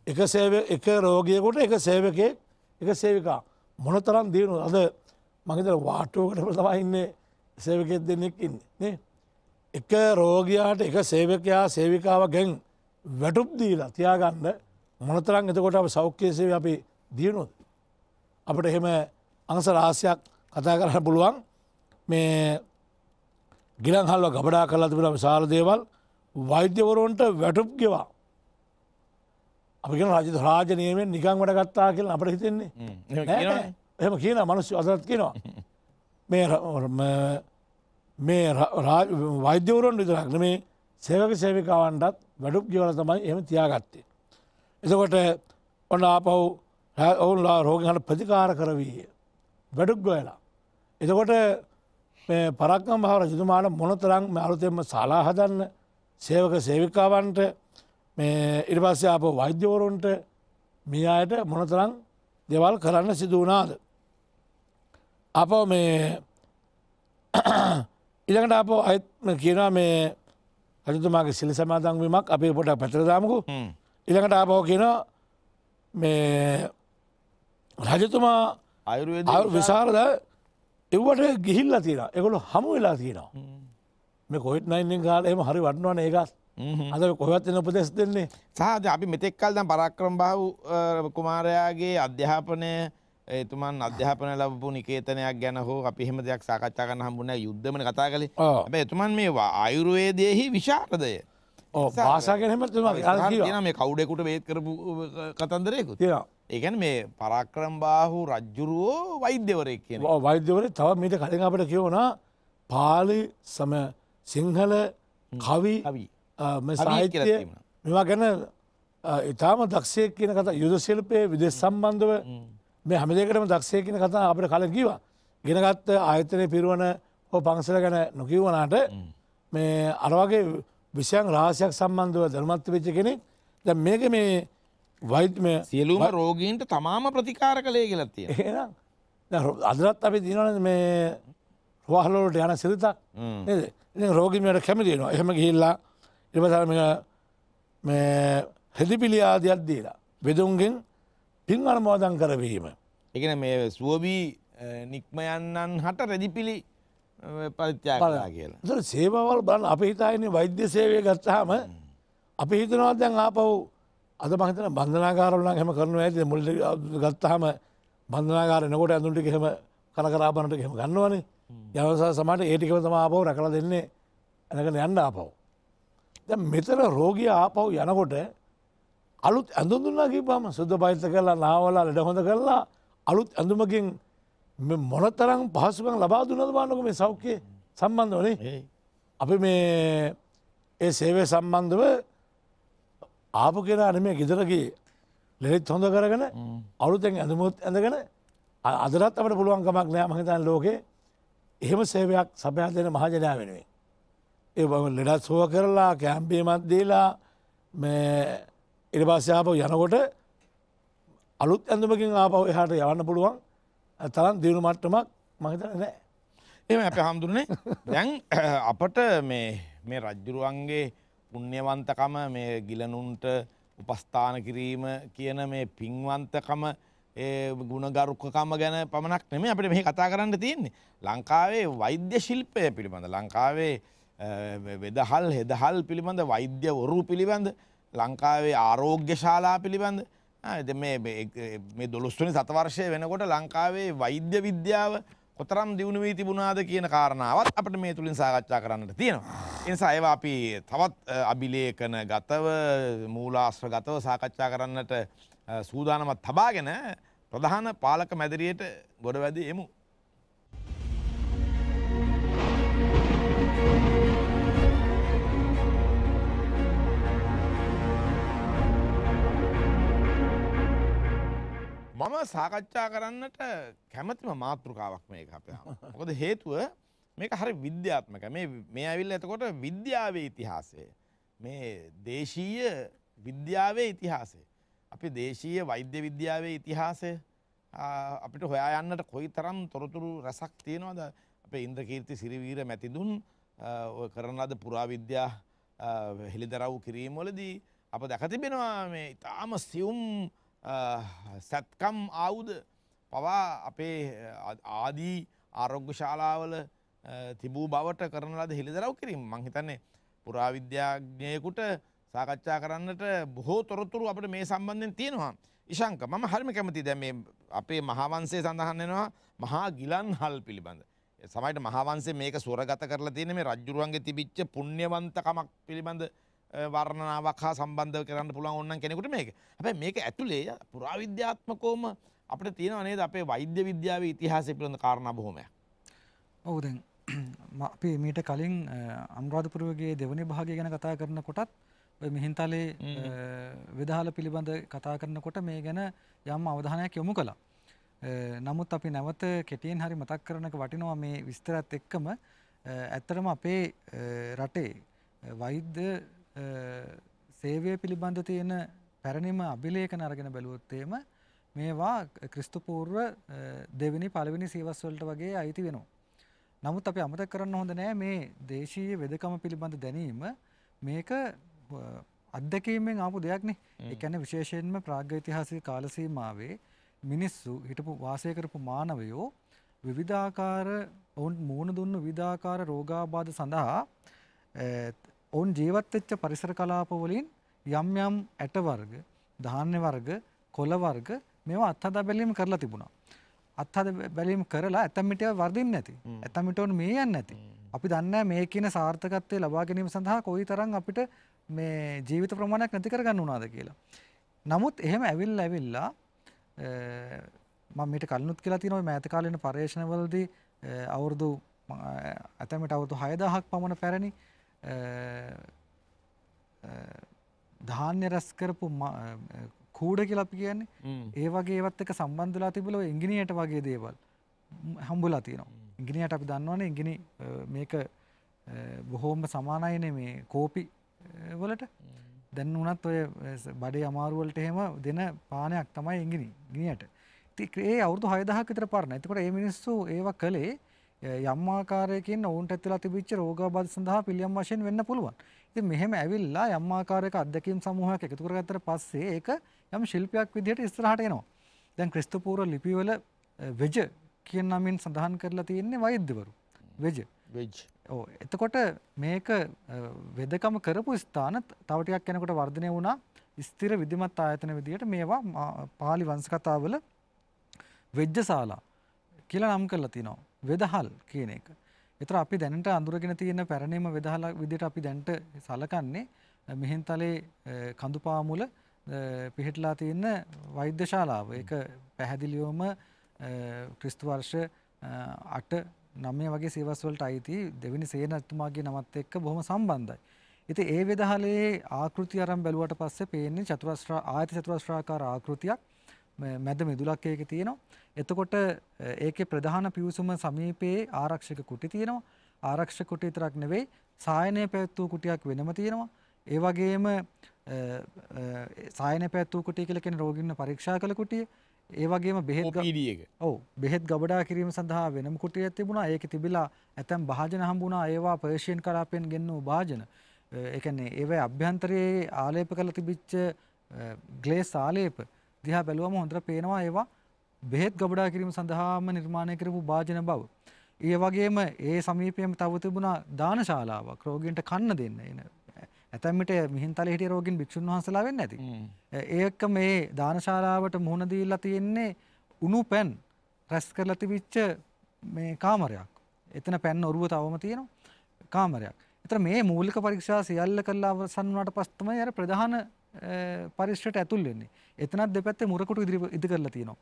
[SPEAKER 2] එක සේව එක රෝගියකොට එක සේවකේ එක සේවිකා මොන තරම් දියුණු අද මගේතර වාටුවකට *laughs* තවයින්නේ සේවකෙත් දෙන්නෙක් ඉන්න නේ එක රෝගයාට එක සේවකයා සේවිකාව ගැන් වැටුප් දීලා තියාගන්න මොනතරං එතකොට අප සෞඛ්‍යයසේව අපි දියුණුද අපට එහෙම අංස රාසියක් කතා කරන්න පුළුවන් මේ ගිලංහල්ව ගබඩා කලා තිබෙන විශාල දේවල් වෛද්‍යවරුන්ට වැටුප් ගෙවා. අපිගෙන රජ රාජනයමෙන් නිකං වැඩ ගත්තා කියලා අපට හිතෙන්නේ එහෙම කියන මනුස්්‍ය අසත් කියෙනවා. මේ මේ වෛද්‍යවරුන් විතරක්න මේ සේවක සේවිකාවන්ටත් වැඩුප් ගෙවල තමයි එම තියාගත්තේ. එතකොට ඔන්න ආපව් ඔවුන්ලා රෝගහට ප්‍රතිකාර කරවීය. වැඩුක් ගොයලා. එතකොට පරක්කම් භාව රජතුමාට මොනතරං අලුතෙම සලා හදන්න සේවක සේවිකාවන්ට ඉරිපස්ස අප වෛද්‍යවරුන්ට මේ අයට මොනතරං දෙවල් කරන්න සිදුවනාද. අප මේ ඉළඟට *coughs* අප අයත්ම කියනවා මේ රජතුමාගේ සිලි සමාදංවීමක් අපේ පොට පැතරදාමකු ඉළඟට ආපහෝ කියන මේ රජතුමා අයුරු විසාරද එව්වට ගිහිල්ලා තියෙන එකොළු හමු වෙලා තියෙනවා මේ කොයිට් නයින් කාල එම හරි වන්නවන ඒකත් අද කොහත් එන උපදෙස් දෙන්නේ සහද අපි මෙතෙක්කල් දම්
[SPEAKER 1] පරක්‍රම් බාව කුමාරයාගේ අධ්‍යාපනය එතුමන් අධ්‍යාපන ලබපු නිකේතනයක් ගැන හෝ අපි හෙම දෙයක් සාකච්ඡා කරන්න හම්බුණ යුද්ධමන කතා කළේ ඇ එතුමන් මේවා අයුරුවේදයෙහි විශාරදය ඕ පාසාගෙනහෙම තුමා මේ කවුඩෙකුට වේත් කරපු කතන්දරයකු තියෙනවා ඒකැන මේ පරාක්‍රම් බාහු රජ්ජුරුවෝ වෛද්‍යවරය
[SPEAKER 2] කියෙන වෛද්‍යවර තව මිට කලින් අපට කියවන පාලි සම සිංහල කවි සාහිත්‍ය මෙවා ගැන ඉතාම දක්ෂය කියන කතා යුද ශිල්පය විදෙස් සම්බන්ධව මේ හැමදකටම දක්ෂය කියන කතා අපට කලින් කිවා ගෙනගත්ත ආයතනය පිරුවන හෝ පංසල ගැන නොකිවනාට මේ අරවාගේ විෂයන් රාශයක් සම්බන්ධව ධර්මත්ව වෙච්ච කෙනෙක් දැ මේක මේ වෛත්මය සියලුම
[SPEAKER 1] රෝගීන්ට තමාම ප්‍රතිකාර කළේ කියලත්තිය
[SPEAKER 2] අදරත් අපි දිනන මේ රවාහලෝට යන සිරිතක් රෝගිමයට කැමිතියෙනවා එහෙම ගිහිල්ලා ඉපසරම මේ හෙදිපිලි ආදයක් දීලා බෙදුන්ගෙන් පින් අනමෝදන් කරවීම. එකන මේ සුවබී
[SPEAKER 1] නික්ම යන්නන් හට රැදිපිලි පරිත්‍යාලා කියලා.
[SPEAKER 2] සේවවල් බලන් අප හිතායන වෛද්‍ය සේවය ගත්තාම අපි හිතනවත් දැන් ආපව් අද මහිතන බන්ධනාකාරලක් හම කරන ඇති මුල්ල ගත්තහම බන්ධනාකාර නකොට ඇඳුන්ටි හෙම කලකරාපනට හෙම ගන්නවන යවසා සමට ඒටිකව තම ආපව රකල දෙන්නේ ඇනකට යන්න ආපව්. ද මෙතර රෝගිය ආපව් යනකොට අලුත් ඇඳුඳුන්නා කිපම සුද්ද පයිත කරලා නාවලා ලෙඩ හොඳ කරලා අලුත් ඇඳුමකින් මොනතරම් පහසුකන් ලබා දුනද බාන්නක මේ සෞඛ්‍යය සම්බන්ධ වනේ අපි මේ ඒ සේවය සම්බන්ධව ආපු කෙනා නෙමේ ගෙදරගේ ලෙරෙත් හොඳ කරගෙන අලුතෙන් ඇඳමුත් ඇඳගෙන අදරත් අපට පුළුවන්කමක් නෑ මහිතන් ලෝකේ එහෙම සේවයක් සපයා දෙන මහජනයා වෙනුවෙන්. ඒ ලෙඩත් සුව කරලා කෑම්පියමත් දීලා ඉරිපාසයාපව යනකොට අලුත් ඇඳමකින් ආපව එහට යවන්න පුළුවන් තරන් දියුණු මට්ටමක් මහිතන නෑ. එම අප හමුදුරනේ දැන්
[SPEAKER 1] අපට මේ රජ්ජුරුවන්ගේ පුණ්‍යවන්තකම මේ ගිලනුන්ට උපස්ථාන කිරීම කියන මේ පින්වන්තකම ඒ ගුණගරුකකම ගැන පමණක් නෙමෙයි අපිට මේ කතා කරන්න තියෙන්නේ. ලංකාවේ වෛද්‍ය ශිල්පය පිළිබඳ ලංකාවේ වෙදහල් හෙදහල් පිළිබඳ වෛද්‍යවරු පිළිබඳ ලංකාවේ ආරෝග්‍ය ශාලා පිළිබඳ මේ දොළොස්වනි සතවර්ෂය වෙනකොට ලංකාවේ වෛද්‍ය විද්‍යාව කොතරම් දියුණු වී තිබුණාද කියන කාරණාවත් අපිට මේ තුලින් සාකච්ඡා කරන්නට තියෙනවා. ඒ නිසා ඒවා අපි තවත් අභිලේඛන ගතව මූලාශ්‍ර ගතව සාකච්ඡා කරන්නට සූදානමක් තබාගෙන ප්‍රධාන පාලක මැදිරියට ගොඩවැදී එමු. මම සාකච්ඡා කරන්නට කැමතිම මාතෘකාවක් මේක අපේ *laughs* මොකද හේතුව මේක හරි විද්‍යාත්මක මේ මේ ඇවිල්ලා එතකොට විද්‍යාවේ ඉතිහාසය මේ දේශීය විද්‍යාවේ ඉතිහාසය අපි දේශීය වෛද්‍ය විද්‍යාවේ ඉතිහාසය අපිට හොයා යන්නට කොයි තරම් තොරතුරු රැසක් තියෙනවද අපේ ඉන්ද්‍රකීර්ති සිරිවීර මැතිදුන් කරන ලද පුරාවිද්‍යා හෙළිදරව් කිරීමවලදී අප දැක තිබෙනවා මේ ඉතාම සියුම් සැත්කම් ආවුද පවා අපේ ආදී ආරෝග්‍ය ශාලාවල තිබූ බවට කරන ලද හෙළිදරව් කිරීම මං හිතන්නේ පුරාවිද්‍යාඥයෙකුට සාකච්ඡා කරන්නට බොහෝ තොරතුරු අපට මේ සම්බන්ධයෙන් තියෙනවා. ඉශංක මම හරිම කැමති දැන් මේ අපේ මහාවංශයේ සඳහන් වෙනවා මහා ගිලන්හල් පිළිබඳ. සමහරට මහාවංශයේ මේක සොරගත කරලා තියෙන මේ රජුරුවන්ගේ තිබිච්ච පුණ්‍යවන්තකමක් පිළිබඳ වර්ණනාවක් හා සම්බන්ධ කරන්න පුළුවන් ඔන්න කෙනෙකුට මේක හැබැයි මේක ඇතුලේ පුරාවිද්‍යාත්මකෝම අපිට තියෙනවා නේද අපේ වෛද්‍ය විද්‍යාවේ ඉතිහාසය පිළිබඳ කාරණා බොහොමයක්
[SPEAKER 3] ඔව් දැන් අපි මීට කලින් අනුරාධපුරගේ දෙවනි භාගය ගැන කතා කරනකොටත් ඔය මිහින්තලේ වෙදහාල පිළිබඳ කතා කරනකොට මේ ගැන යම් අවධානයක් යොමු කළා නමුත් අපි නැවත කෙටියෙන් හරි මතක් කරනක වටිනවා මේ විස්තරත් එක්කම ඇත්තරම අපේ රටේ වෛද්‍ය සේවය පිළිබඳ තියෙන පැරණිම අභිලේඛන අරගෙන බැලුවොත් එහෙම මේවා ක්‍රිස්තුපූර්ව දෙවෙනි පළවෙනි සියවස් වලට වගේ අයිති වෙනවා. නමුත් අපි අමතක කරන්න හොඳ නෑ මේ දේශීය වෙදකම පිළිබඳ දැනීම මේක අත්දැකීමෙන් ආපු දෙයක් නේ. ඒ කියන්නේ විශේෂයෙන්ම ප්‍රාග්යිතිහාසික කාල සීමාවේ මිනිස්සු හිටපු වාසය කරපු මානවයෝ විවිධාකාර ඔවුන් මූණ දුන්න විවිධාකාර රෝගාබාධ සඳහා ඔවුන් ජීවත් වෙච්ච පරිසර කලාප වලින් යම් යම් ඇට වර්ග, ධාන්‍ය වර්ග, කොළ වර්ග මේවා අත්හදා බැලීම කරලා තිබුණා. අත්හදා බැලීම කරලා ඇතම් විට වර්ධින්නේ නැති. ඇතම් විට උන් මේ යන්නේ නැති. අපි දන්නේ මේ කියන සාර්ථකත්වය ලබා ගැනීම සඳහා කොයිතරම් අපිට මේ ජීවිත ප්‍රමාණයක් නැති කරගන්න උනාද කියලා. නමුත් එහෙම ඇවිල්ලා ඇවිල්ලා මම මීට කලිනුත් කියලා තියෙනවා මෑත කාලේන පර්යේෂණවලදී අවුරුදු ඇතැමට අවුරුදු 6000ක් පමණ පැරණි ධාන්‍ය රැස් කරපු කූඩ කියලා අපි කියන්නේ ඒ වගේ ඒවත් එක සම්බන්ධ වෙලා තිබුණ ඔය ඉංගිනේට වගේ දේවල් හම්බුලා තියෙනවා. ඉංගිනේට අපි දන්නවනේ ඉංගිනේ මේක බොහොම සමානයිනේ මේ කෝපි වලට. දැන් උනත් ඔය බඩේ අමාරු වලට එහෙම දෙන පානයක් තමයි ඉංගිනේ. ඉංගිනේට. ඉතින් ඒ අවුරුදු 6000ක් විතර පරණ. එතකොට මේ මිනිස්සු ඒව කළේ යම් ආකාරයකින් ඔවුන්ට ඇතිලා තිබිච්ච රෝගාබාධ සඳහා පිළියම් වශයෙන් වෙන්න පුළුවන්. ඉතින් මෙහෙම ඇවිල්ලා යම් ආකාරයක අධ්‍යක්ීම් සමූහයක් එකතු කරගත්තට පස්සේ ඒක යම් ශිල්පයක් විදිහට ඉස්සරහට එනවා. දැන් ක්‍රිස්තු පූර්ව ලිපිවල වෙජ කියන නමින් සඳහන් කරලා තියෙන්නේ වෛද්‍යවරු. වෙජ. වෙජ්. ඔව්. එතකොට මේක වෙදකම කරපු ස්ථාන තව ටිකක් යනකොට වර්ධනය වුණා. ස්ථිර විධිමත් ආයතන විදිහට මේවා පාලි වංශ කතාවල වෙජ්ජශාලා කියලා නම් කරලා තිනවා. වෙදහල් කියන එක. ඒතර අපි දැනට අඳුරගෙන තියෙන පැරණිම වෙදහල විදිහට අපි දැනට සලකන්නේ මෙහෙන්තලේ කඳුපාමුල පිහිටලා තියෙන වෛද්‍ය ශාලාව. ඒක පැහැදිලිවම ක්‍රිස්තු වර්ෂ 8 9 වගේ සේවස් වලට අයිති දෙවෙනි සේනතුමාගේ නමත් එක්ක බොහොම සම්බන්ධයි. ඉතින් ඒ වෙදහලේ ආකෘති අරන් බැලුවට පස්සේ පේන්නේ චතුරස්‍රා ආයත චතුරස්‍රාකාර ආකෘතියක්. මැද මිදුලක් ඒක තියෙනවා. එතකොට ඒකේ ප්‍රධාන පිවිසුම සමීපයේ ආරක්ෂක කුටි තියෙනවා. ආරක්ෂක කුටි විතරක් නෙවෙයි සායනය පැවැත් වූ කුටියක් වෙනම තියෙනවා. ඒ වගේම සායනය පැවැත් වූ කුටිය කියලා කියන්නේ රෝගීන්ව පරීක්ෂා කළ කුටිය. ඒ වගේම බෙහෙත් ඔව් බෙහෙත් ගබඩා කිරීම සඳහා වෙනම කුටියක් තිබුණා. ඒක තිබිලා ඇතැම් භාජන හම්බුණා. ඒවා පර්ෂියන් කලාපයෙන් ගෙන්නූ භාජන. ඒ කියන්නේ ඒවයි අභ්‍යන්තරයේ ආලේප කරලා තිබිච්ච ග්ලේස් ආලේප දිහා බැලුවම හොඳට පේනවා ඒවා බෙහෙත් ගබඩා කිරීම සඳහාම නිර්මාණය කරපු භාජන බව. ඒ වගේම ඒ සමීපයේම තව තිබුණා දානශාලාවක් රෝගීන්ට කන්න දෙන්න එන ඇතැම්මිට මිහින්තල හිටිය රෝගීන් භික්ෂුන් වහන්සලා වෙන්නේ නැති. ඒක මේ දානශාලාවට මුහුණ දීලා තියෙන්නේ උණු පැන් රැස් කරලා තිබිච්ච මේ කාමරයක්. එතන පැන් ඔරුව තවම තියෙනවා කාමරයක්. ඒතර මේ මූලික පරීක්ෂා සියල්ල කළා අවසන් වුණාට පස්සෙ තමයි අර ප්‍රධාන පරිශ්‍රයට ඇතුල් වෙන්නේ. එතනත් දෙපැත්තේ මුරකුටු ඉදි කරලා තියෙනවා.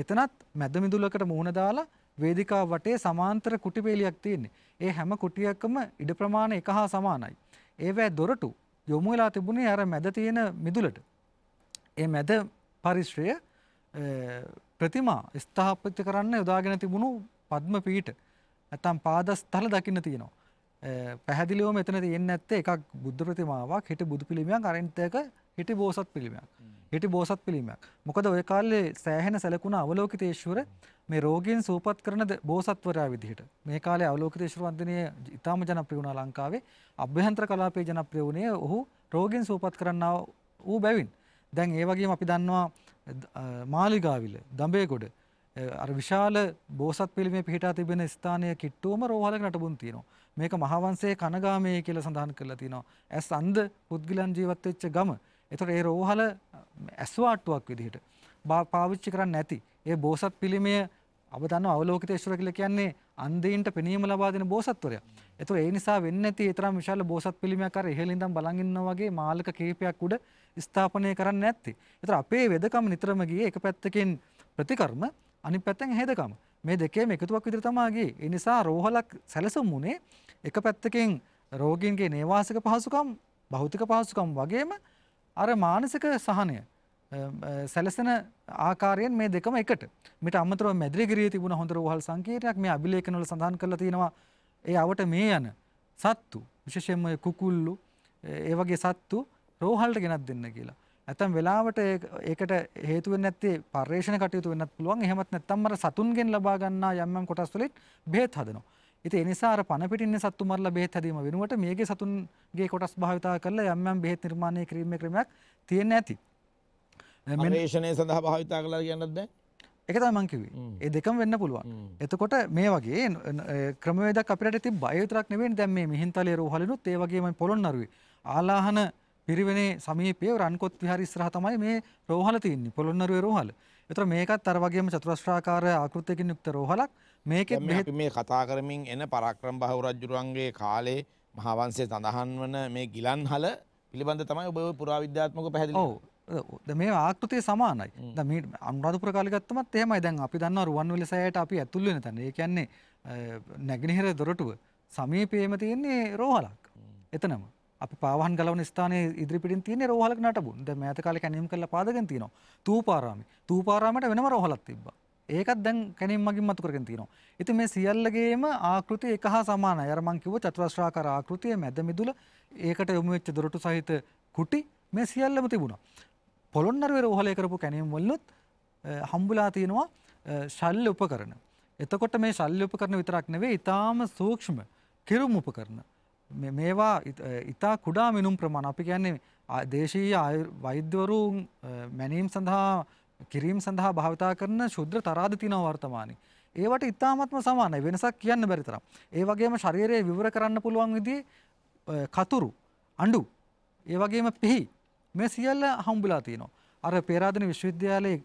[SPEAKER 3] එතනත් මැද මිදුලකට මුහුණ දාලා වේදිකාව වටේ සමාන්තර කුටි පෙළියක් තියෙන්නේ. ඒ හැම කුටියකම ඉඩ ප්‍රමාණය එක හා සමානයි. ඒවැ දොරටු යොමු වෙලා තිබුණේ අර මැද තියෙන මිදුලට. ඒ මැද පරිශ්‍රය ප්‍රතිමා ස්ථාපිත කරන්න යොදාගෙන තිබුණු පද්ම පීඨ නැත්නම් පාදස්ථල දකින්න තියෙනවා. පැහැදිලිවම එතන තියෙන්නේ නැත්තේ එකක් බුද්ධ ප්‍රතිමාවක් හිට බුදු පිළිමයක් අරින්තයක හිටි බෝසත් පිළිමයක්. හිටි බෝසත් පිළිමයක්. මොකද ඔය කාලේ සෑහෙන සැලකුණ අවලෝකිතේශ්වර මේ රෝගීන් සූපත් කරන බෝසත්වරයා විදිහට. මේ කාලේ අවලෝකිතේශ්වර වන්දනය ඉතාම ජනප්‍රිය වුණා ලංකාවේ. අභ්‍යන්තර කලාපයේ ජනප්‍රිය වුණේ ඔහු රෝගීන් සූපත් කරන්නා වූ බැවින්. දැන් ඒ වගේම අපි දන්නවා මාලිගාවිල, දඹේගොඩ අර විශාල බෝසත් පිළිමේ පිහිටා තිබෙන ස්ථානය කිට්ටුවම රෝහලක නටබුන් තියෙනවා. මේක මහාවංශයේ කනගාමයේ කියලා සඳහන් කරලා තිනවා. ඇස් අන්ධ පුද්ගලයන් ජීවත් වෙච්ච ගම. එතකොට ඒ රෝහල ඇස්වාට්ටුවක් විදිහට පාවිච්චි කරන්න නැති ඒ බෝසත් පිළිමය අප දන්න අවලෝකිත ශ්වර කියලා කියන්නේ අන්දීන්ට පෙනීම ලබා දෙන බෝසත්වරයා. ඒතර ඒ නිසා වෙන්නේ නැති ඒතරම් විශාල බෝසත් පිළිමයක් අර ඉහළින් ඉඳන් බලන් ඉන්නා වගේ මාලක කීපයක් උඩ ස්ථාපනය කරන්න නැත්තේ. ඒතර අපේ වෙදකම නිතරම ගියේ එක පැත්තකින් ප්‍රතිකර්ම අනිත් පැත්තෙන් හේදකම. මේ දෙකේම එකතුවක් විදිහට තමයි ගියේ. ඒ නිසා රෝහලක් සැලසුම් උනේ එක පැත්තකින් රෝගීන්ගේ නේවාසික පහසුකම්, භෞතික පහසුකම් වගේම අර මානසික සහනය සැලසෙන ආකාරයෙන් මේ දෙකම එකට මිට අමතරව මැදිරිගිරියේ තිබුණ හොඳට වහල් සංකේතයක් මේ අභිලේඛනවල සඳහන් කරලා තියෙනවා ඒ අවට මේ යන සත්තු විශේෂයෙන්ම කුකුල්ලු ඒ වගේ සත්තු රෝහල්ට ගෙනත් දෙන්න කියලා. ඇතම් වෙලාවට ඒකට හේතු වෙන්නේ නැත්තේ පර්යේෂණ කටයුතු වෙන්නත් පුළුවන්. එහෙමත් නැත්නම් අර සතුන්ගෙන් ලබා ගන්නා යම් යම් කොටස් වලින් බෙහෙත් හදනවා. ඉතින් ඒ නිසා අර පණ පිටින් ඉන්න සත්තු මරලා බෙහෙත් හැදීම වෙනුවට මේකේ සතුන්ගේ කොටස් භාවිතා කරලා යම් යම් බෙහෙත් නිර්මාණය කිරීමේ ක්‍රමයක් තියෙන්න ඇති. මෙන්ෂණය සඳහා
[SPEAKER 1] භාවිතා කරලා කියන්නත් දැන්
[SPEAKER 3] එක තමයි මං කිව්වේ. ඒ දෙකම වෙන්න පුළුවන්. එතකොට මේ වගේ ක්‍රමවේදයක් අපිට තිබ්බ බය විතරක් නෙවෙයි දැන් මේ මිහින්තලේ රෝහලිනුත් ඒ වගේම පොළොන්නරුවේ ආලාහන පිරිවෙනේ සමීපයේ රන්කොත් විහාර ඉස්සරහ තමයි මේ රෝහල තියෙන්නේ. පොළොන්නරුවේ රෝහල. ඒතර මේකත් අර වගේම චතුරස්‍රාකාර ආකෘතියකින් යුක්ත රෝහලක්. මේක මේ
[SPEAKER 1] කතා කරමින් එන පරක්‍රම් බහවරජ්ජුරුවන්ගේ කාලේ මහාවන්සේ සඳහන් වන මේ ගිලන් හල පිළිබඳ තමයි ඔබ පුරාවිද්‍යාත්මක
[SPEAKER 3] පැහැදිලි මේ ආකෘතිය සමානයි දම අනුරාධපුර කාලිගත්තමත් එහෙමයි දැන් අපි දන්න රුවන්වල සෑයට අපි ඇතුල් වෙන තැන ඒ කියන්නේ නැගිනහිර දොරටුව සමීපයේම තියෙන්නේ රෝහලක් එතනම අපි පාහන් ගලවන ස්ථානයේ ඉදිරි පිටින් තියෙන රෝහලක් නටබුන් දැන් මෑත කාලේ කැණීම් කරලා පාදගෙන තිනවා තූපාරාමේ තූපාරාමයට වෙනම රෝහලක් තිබ්බා ඒකත් දැන් කැනින් මගින් මතු කරගෙන තියෙනවා. ඉතින් මේ සියල්ලගේම ආකෘති එක හා සමානයි. අර මම කිව්ව චතුරස්‍රාකාර ආකෘතිය මැද මිදුල ඒකට යොමු වෙච්ච දොරටු සහිත කුටි මේ සියල්ලම තිබුණා. පොළොන්නරුවේ රෝහලේ කරපු කැනීම් වලිනුත් හම්බුලා තියෙනවා ශල්්‍ය උපකරණ. එතකොට මේ ශල්්‍ය උපකරණ විතරක් නෙවෙයි ඊටාම සූක්ෂම කිරුම් උපකරණ. මේවා ඉතා කුඩා මිනුම් ප්‍රමාණ අපි කියන්නේ දේශීය වෛද්‍යවරුන් මැනීම් සඳහා කිරීම සඳහා භාවිතා කරන ශුද්‍ර තරාද තියෙනවා වර්තමානයේ. ඒවට ඉතාමත්ම සමානයි. වෙනසක් කියන්න බැරි තරම්. ඒ වගේම ශරීරය විවර කරන්න පුළුවන් විදිහේ කතුරු, අඬු, ඒ වගේම පිහි මේ සියල්ල හම්බුලා තියෙනවා. අර පේරාදෙණි විශ්වවිද්‍යාලයේ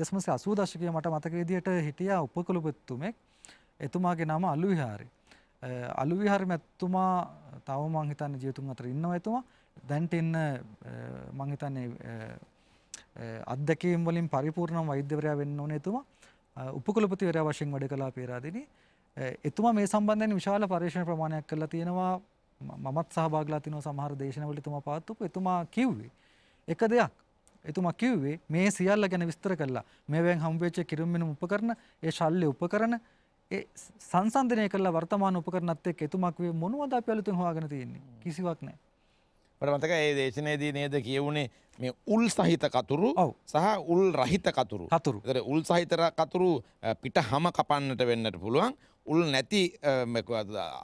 [SPEAKER 3] 1980 දශකයේ මට මතක විදිහට හිටියා උපකුලපතිතුමෙක්. එතුමාගේ නම අලු විහාරි. අලු විහාරි මැතිතුමා තව මං හිතන්නේ ජීවිතුන් අතර ඉන්නවා එතුමා. දැන්ට ඉන්න මං හිතන්නේ අත්දැකීම් වලින් පරිපූර්ණ වෛද්‍යවරයා වෙන්න ඕනේ එතුමා උපකුලපතිවරයා වශයෙන් වැඩ කළා පේරාදෙනි එතුමා මේ සම්බන්ධයෙන් විශාල පර්යේෂණ ප්‍රමාණයක් කරලා තියෙනවා මමත් සහභාගීලා තිනවා සමහර දේශනවල එතුමා පවත්වපු එතුමා කිව්වේ එක දෙයක් එතුමා කිව්වේ මේ සියල්ල ගැන විස්තර කළා මේවෙන් හම්බෙච්ච කිරුම් මිනුම් උපකරණ ඒ ශල්්‍ය උපකරණ ඒ සංසන්දනය කරලා වර්තමාන උපකරණත් එක්ක එතුමා කිව්වේ මොනවද අපි අලුතෙන් හොයාගෙන තියෙන්නේ කිසිවක් නැහැ
[SPEAKER 1] මට මතක ඒ දේශනයේදී නේද කියවුණේ මේ උල් සහිත කතුරු සහ උල් රහිත කතුරු කතුරු ඒතර උල් සහිත කතුරු පිට හැම කපන්නට වෙන්නට පුළුවන් උල් නැති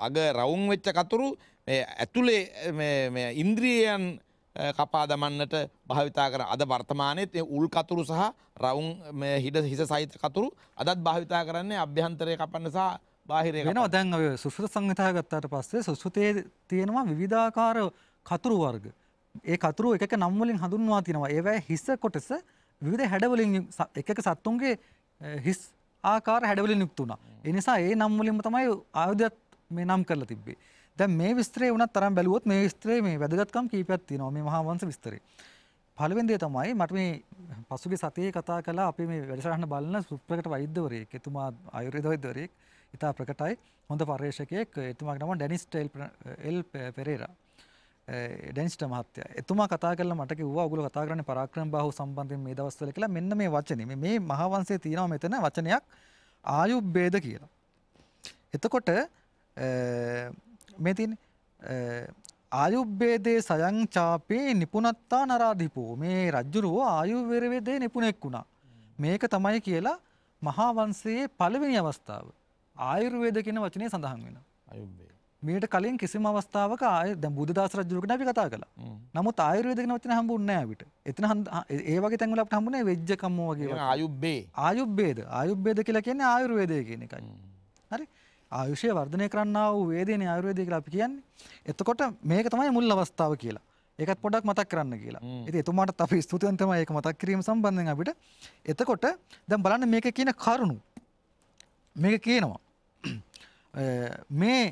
[SPEAKER 1] අග රවුම් වෙච්ච කතුරු මේ ඇතුලේ මේ මේ ඉන්ද්‍රියයන් කපා දමන්නට භාවිතා කරන අද වර්තමානයේත් මේ උල් කතුරු සහ රවුම් මේ හිඩ හිස සහිත කතුරු අදත් භාවිතා කරන්නේ අභ්‍යන්තරයේ කපන්න සහ
[SPEAKER 3] බාහිරයේ වෙනවා දැන් ඔය සුසුත සංහිතාව ගත්තාට පස්සේ සුසුතේ තියෙනවා විවිධාකාර කතුරු වර්ග. ඒ කතුරු එකක නම්වලින් හඳුන්වා තිනවා ඒවැ හිස්ස කොටස විවිධ හැඩවලින් එකක සත්තුන්ගේ හිස් ආකාර හැඩවලින් යුක්තුුණා. එනිසා ඒ නම්වලින්ම තමයි ආයුධත් මේ නම් කරලා තිබේ. දැ මේ විස්ත්‍රේ වන තරම් බැලුවොත් මේ ස්ත්‍රේ මේ වැදගත්කම් කීපයක්ත්ති නොම මහාවන්ස විස්තරේ. පලවෙන්දේ තමයි මට මේ පසුගේ සතිය කතා කලා අපි මේ වැඩසරහන්න බලන්න සුප්‍රකට වෛද්‍යවරයෙක් එතුමා අයුරදවදවරයෙක් ඉතා ප්‍රකටයි හොඳ පර්ේෂකයෙක් එතුමාක් නම ඩැනිස් ටෙල් එල් පෙරේරා. ඩැනිස්ට මහත්තයා. එතුමා කතා කරලා මට කිව්වා ඔයගොල්ලෝ කතා කරන්නේ පරාක්‍රම බාහුව සම්බන්ධයෙන් මේ දවස්වල කියලා. මෙන්න මේ වචනේ. මේ මහාවංශයේ තියෙනවා මෙතන වචනයක් ආයුබ්බේද කියලා. එතකොට මේ තියෙන ආයුබ්බේදේ සයන් චාපේ නිපුණත්තා නරාධිපෝ. මේ රජුරෝ ආයුර්වේදේ නිපුණෙක් වුණා. මේක තමයි කියලා මහාවංශයේ පළවෙනි අවස්ථාව. ආයුර්වේද කියන වචනේ සඳහන් වෙනවා. ආයුබ්බේ මීට කලින් කිසිම අවස්ථාවක ආය දැන් බුදුදාස රජුගෙන් අපි කතා කළා. නමුත් ආයුර්වේද කියන වචන හම්බුන්නේ නැහැ අපිට. එතන ඒ වගේ තැන්වල අපිට හම්බුනේ වෙජ්ජ කම්මෝ වගේ වචන. ආයුබ්බේ. ආයුබ්බේද. ආයුබ්බේද කියලා කියන්නේ ආයුර්වේදය කියන එකයි. හරි. ආයුෂය වර්ධනය කරන්නා වූ වේදේනේ ආයුර්වේදය කියලා අපි කියන්නේ. එතකොට මේක තමයි මුල් අවස්ථාව කියලා. ඒකත් පොඩක් මතක් කරන්න කියලා. ඉතින් එතුමාටත් අපි ස්තුතිවන්ත තමයි ඒක මතක් කිරීම සම්බන්ධයෙන් අපිට. එතකොට දැන් බලන්න මේක කියන කරුණු. මේක කියනවා. *clears throat* මේ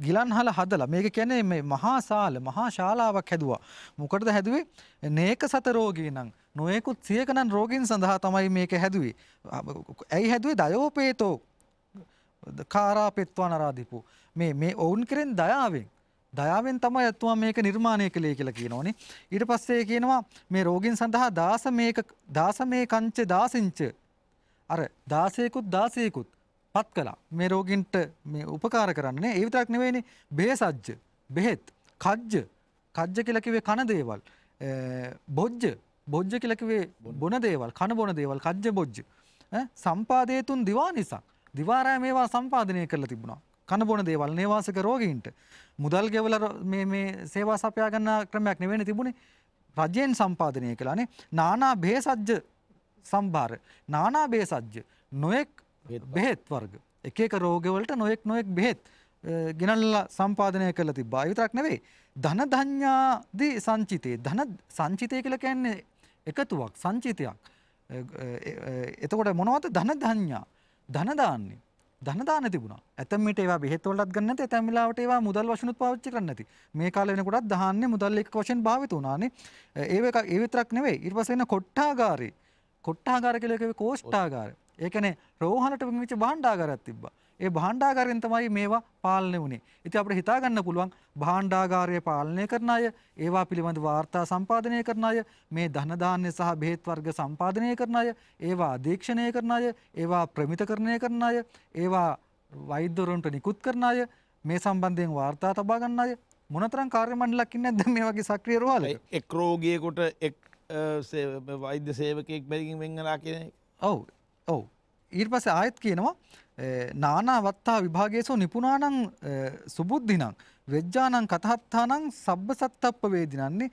[SPEAKER 3] ගිලන්හල හදලා මේක කියන්නේ මේ මහා සාල මහා ශාලාවක් හැදුවා. මොකටද හැදුවේ? නේක සත රෝගී නම් නොයෙකුත් සියකනන් රෝගීන් සඳහා තමයි මේක හැදුවේ. ඇයි හැදුවේ? දයෝපේතෝ කාරාපෙත්වනරාදීපු. මේ මේ ඔවුන් කෙරෙන් දයාවෙන් දයාවෙන් තමයි ඇතුවා මේක නිර්මාණය කළේ කියලා කියනෝනේ. ඊට පස්සේ කියනවා මේ රෝගීන් සඳහා දාස මේක දාස මේ කංච දාසින්ච අර 16කුත් 16කුත් පත් කලා මේ රෝගින්ට මේ උපකාර කරන්නේ ඒවිතරක් නෙවෙයිනි බේසජ්ජ බෙහෙත් කජ්ජ කජ්ජ කියලකිවේ කන දේවල් බොජ්ජ බොජ්ජ කියලකිවේ බොන දේවල් කන බොන දේවල් කජ්ජ බොජ්ජ සම්පාදයතුන් දිවා නිසා දිවාරෑ මේවා සම්පාධනය කරලා තිබුණා කන බොන දේවල් නේවාසක රෝගීන්ට මුදල් ගෙවල සේවා සපයාගන්න ක්‍රමයක් නෙවෙන තිබුණේ රජයෙන් සම්පාධනය කලානේ නානා බේසජ්ජ සම්භාර නානා බේසජ්ජ නොයෙක් බෙහෙත් වර්ග එක එක රෝගවලට නොයෙක් නොයෙක් බෙහෙත් ගෙනල්ලා සම්පාදනය කරලා තිබ්බා. ඒ විතරක් නෙවෙයි. ධන ධඤ්ඤාදී සංචිතේ ධන සංචිතය කියලා කියන්නේ එකතුවක් සංචිතයක්. එතකොට මොනවද ධන ධඤ්ඤා? ධන දාන්නේ. ධන දාන තිබුණා. ඇතැම් විට ඒවා බෙහෙත් වලටත් ගන්න නැති, ඇතැම් වෙලාවට ඒවා මුදල් වශයෙන්ුත් පාවිච්චි කරන්නේ නැති. මේ කාලේ වෙනකොටත් දාන්නේ මුදල් එක්ක වශයෙන් භාවිත වුණානේ. ඒ ඒ විතරක් නෙවෙයි. ඊට පස්සේ එන කොට්ටාගාරේ. කොට්ටාගාර කියලා කියවේ කෝෂ්ඨාගාරේ. ඒ කියන්නේ රෝහලට වෙන්විච්ච භාණ්ඩාගාරයක් තිබ්බා. ඒ භාණ්ඩාගාරයෙන් තමයි මේවා පාලනය වුණේ. ඉතින් අපිට හිතා ගන්න පුළුවන් භාණ්ඩාගාරය පාලනය කරන අය, ඒවා පිළිබඳ වාර්තා සම්පාදනය කරන අය, මේ ධන ධාන්‍ය සහ බෙහෙත් වර්ග සම්පාදනය කරන අය, ඒවා අධීක්ෂණය කරන අය, ඒවා ප්‍රමිතකරණය කරන අය, ඒවා වෛද්‍යවරුන්ට නිකුත් කරන අය, මේ සම්බන්ධයෙන් වාර්තා තබා ගන්න අය මොනතරම් කාර්ය මණ්ඩලයක් ඉන්නේ නැද්ද මේ වගේ සක්‍රීය රෝහලක?
[SPEAKER 1] එක් රෝගියෙකුට එක් වෛද්‍ය සේවකයෙක් බැගින් වෙන් වෙලා කියන එක.
[SPEAKER 3] ඔව් ඔව් ඊට පස්සේ ආයෙත් කියනවා නානා වත්තා විභාගයේසෝ නිපුණානං සුබුද්ධිනං වෙජ්ජානං කතහත්තානං සබ්බසත්තප්ප වේදිනන්නේ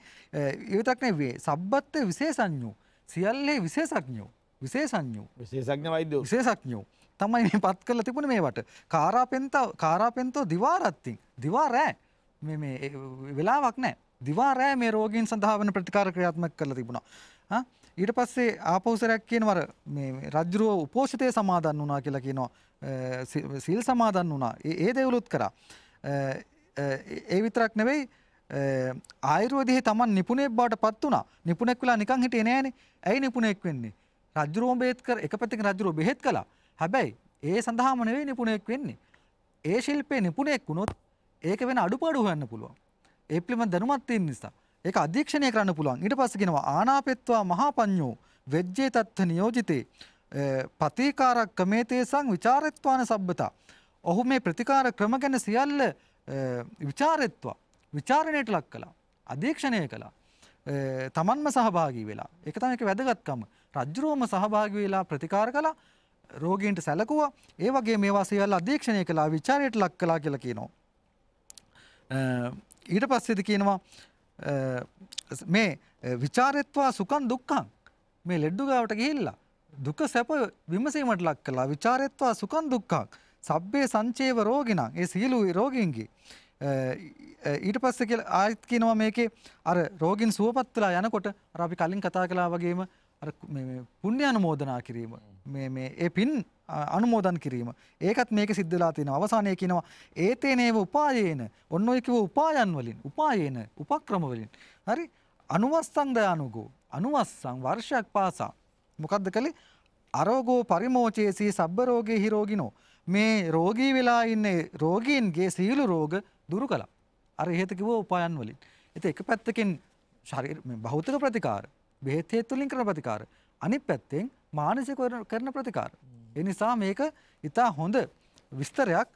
[SPEAKER 3] ඊටක් නෙවෙයි සබ්බත්ත විශේෂඥෝ සියල්ලේ විශේෂඥෝ විශේෂඥෝ විශේෂඥ වෛද්‍යෝ විශේෂඥෝ තමයි මේ පත් කරලා තිබුණේ මේවට කාරාපෙන්තෝ කාරාපෙන්තෝ දිවාරත්තින් දිවාරෑ මේ මේ වෙලාවක් නැහැ දිවාරෑ මේ රෝගීන් සඳහා වෙන ප්‍රතිකාර ක්‍රියාත්මක කරලා තිබුණා ඊට පස්සේ ආපෞසරයක් කියනවර රජ්ජුරුව උපෝෂිතය සමාදන් වනා කියලා කියනවා සිල් සමාදන් වුණා ඒ දෙවුලුත් කරා. ඒ විතරක් නෙවෙයි ආයුරුවදිහ තමන් නිපුණෙක් බවට පත් වුණා නිපුණෙක් වෙලා නිකං හිටේ නෑන ඇයි නිපුණෙක් වෙන්නේ. රජ්ජුරුවම් බේත්කර එක පැතික රජුරුව බෙහෙත් කලා හැබැයි ඒ සඳහාම නෙවෙයි නිපුණෙක් වෙන්නේ. ඒ ශිල්පය නිපුණෙක් වුණොත් ඒක වෙන අඩුපාඩු හොයන්න පුළුවන්. ඒ පිළිබඳ දැනුමත් තියෙන නිසා. ඒක අධීක්ෂණය කරන්න පුළුවන්. ඊට පස්සේ කියනවා ආනාපෙත්වා මහපඤ්ඤෝ වෙජ්ජේ තත්ත නියෝජිතේ පතේකාරක් කමේතේසං විචාරත්වාන සබ්බතා. ඔහු මේ ප්‍රතිකාර ක්‍රම ගැන සියල්ල විචාරත්වා විචාරණයට ලක් කළා. අධීක්ෂණය කළා. තමන්ම සහභාගී වෙලා. ඒක තමයි ඒක වැදගත්කම. රජ්ජුරුවම සහභාගී වෙලා ප්‍රතිකාර කළා. රෝගීන්ට සැලකුවා. ඒ වගේ මේවා සියල්ල අධීක්ෂණය කළා විචාරයට ලක් කළා කියලා කියනවා. ඊට පස්සේද කියනවා මේ ਵਿਚාරෙත්වා සුඛං දුක්ඛං මේ ලෙඩ්ඩු ගාවට ගිහිල්ලා දුක සැප විමසීමට ලක් කළා ਵਿਚාරෙත්වා සුඛං දුක්ඛං සබ්බේ සංචේව රෝගිනං ඒ සීලු රෝගීන්ගේ ඊට පස්සේ කියලා ආයෙත් කියනවා මේකේ අර රෝගින් සුවපත් වෙලා යනකොට අර අපි කලින් කතා කළා වගේම අර මේ පුණ්‍ය අනුමෝදනා කිරීම මේ මේ ඒ පින් අනුමෝදන් කිරීම. ඒකත් මේක සිද්ධලා තියෙනවා. අවසානයේ කියනවා ඒතේනේව උපායේන. ඔන්න ඔය කිව්ව උපායන් වලින්, උපායේන, උපක්‍රම වලින්. හරි? අනුවස්සං දයානුගෝ. අනුවස්සං වර්ෂයක් පාසා. මොකද්ද කළේ? අරෝගෝ පරිමෝචේසී සබ්බ රෝගේ හිරෝගිනෝ. මේ රෝගී වෙලා ඉන්නේ රෝගීන්ගේ සියලු රෝග දුරු කළා. අර ඉහත කිව්ව උපායන් වලින්. ඉතින් එක පැත්තකින් ශරීර භෞතික ප්‍රතිකාර, බෙහෙත් තුලින් කරන ප්‍රතිකාර, අනිත් පැත්තෙන් මානසික කරන ප්‍රතිකාර. එනිසා මේක ඉතා හොඳ විස්තරයක්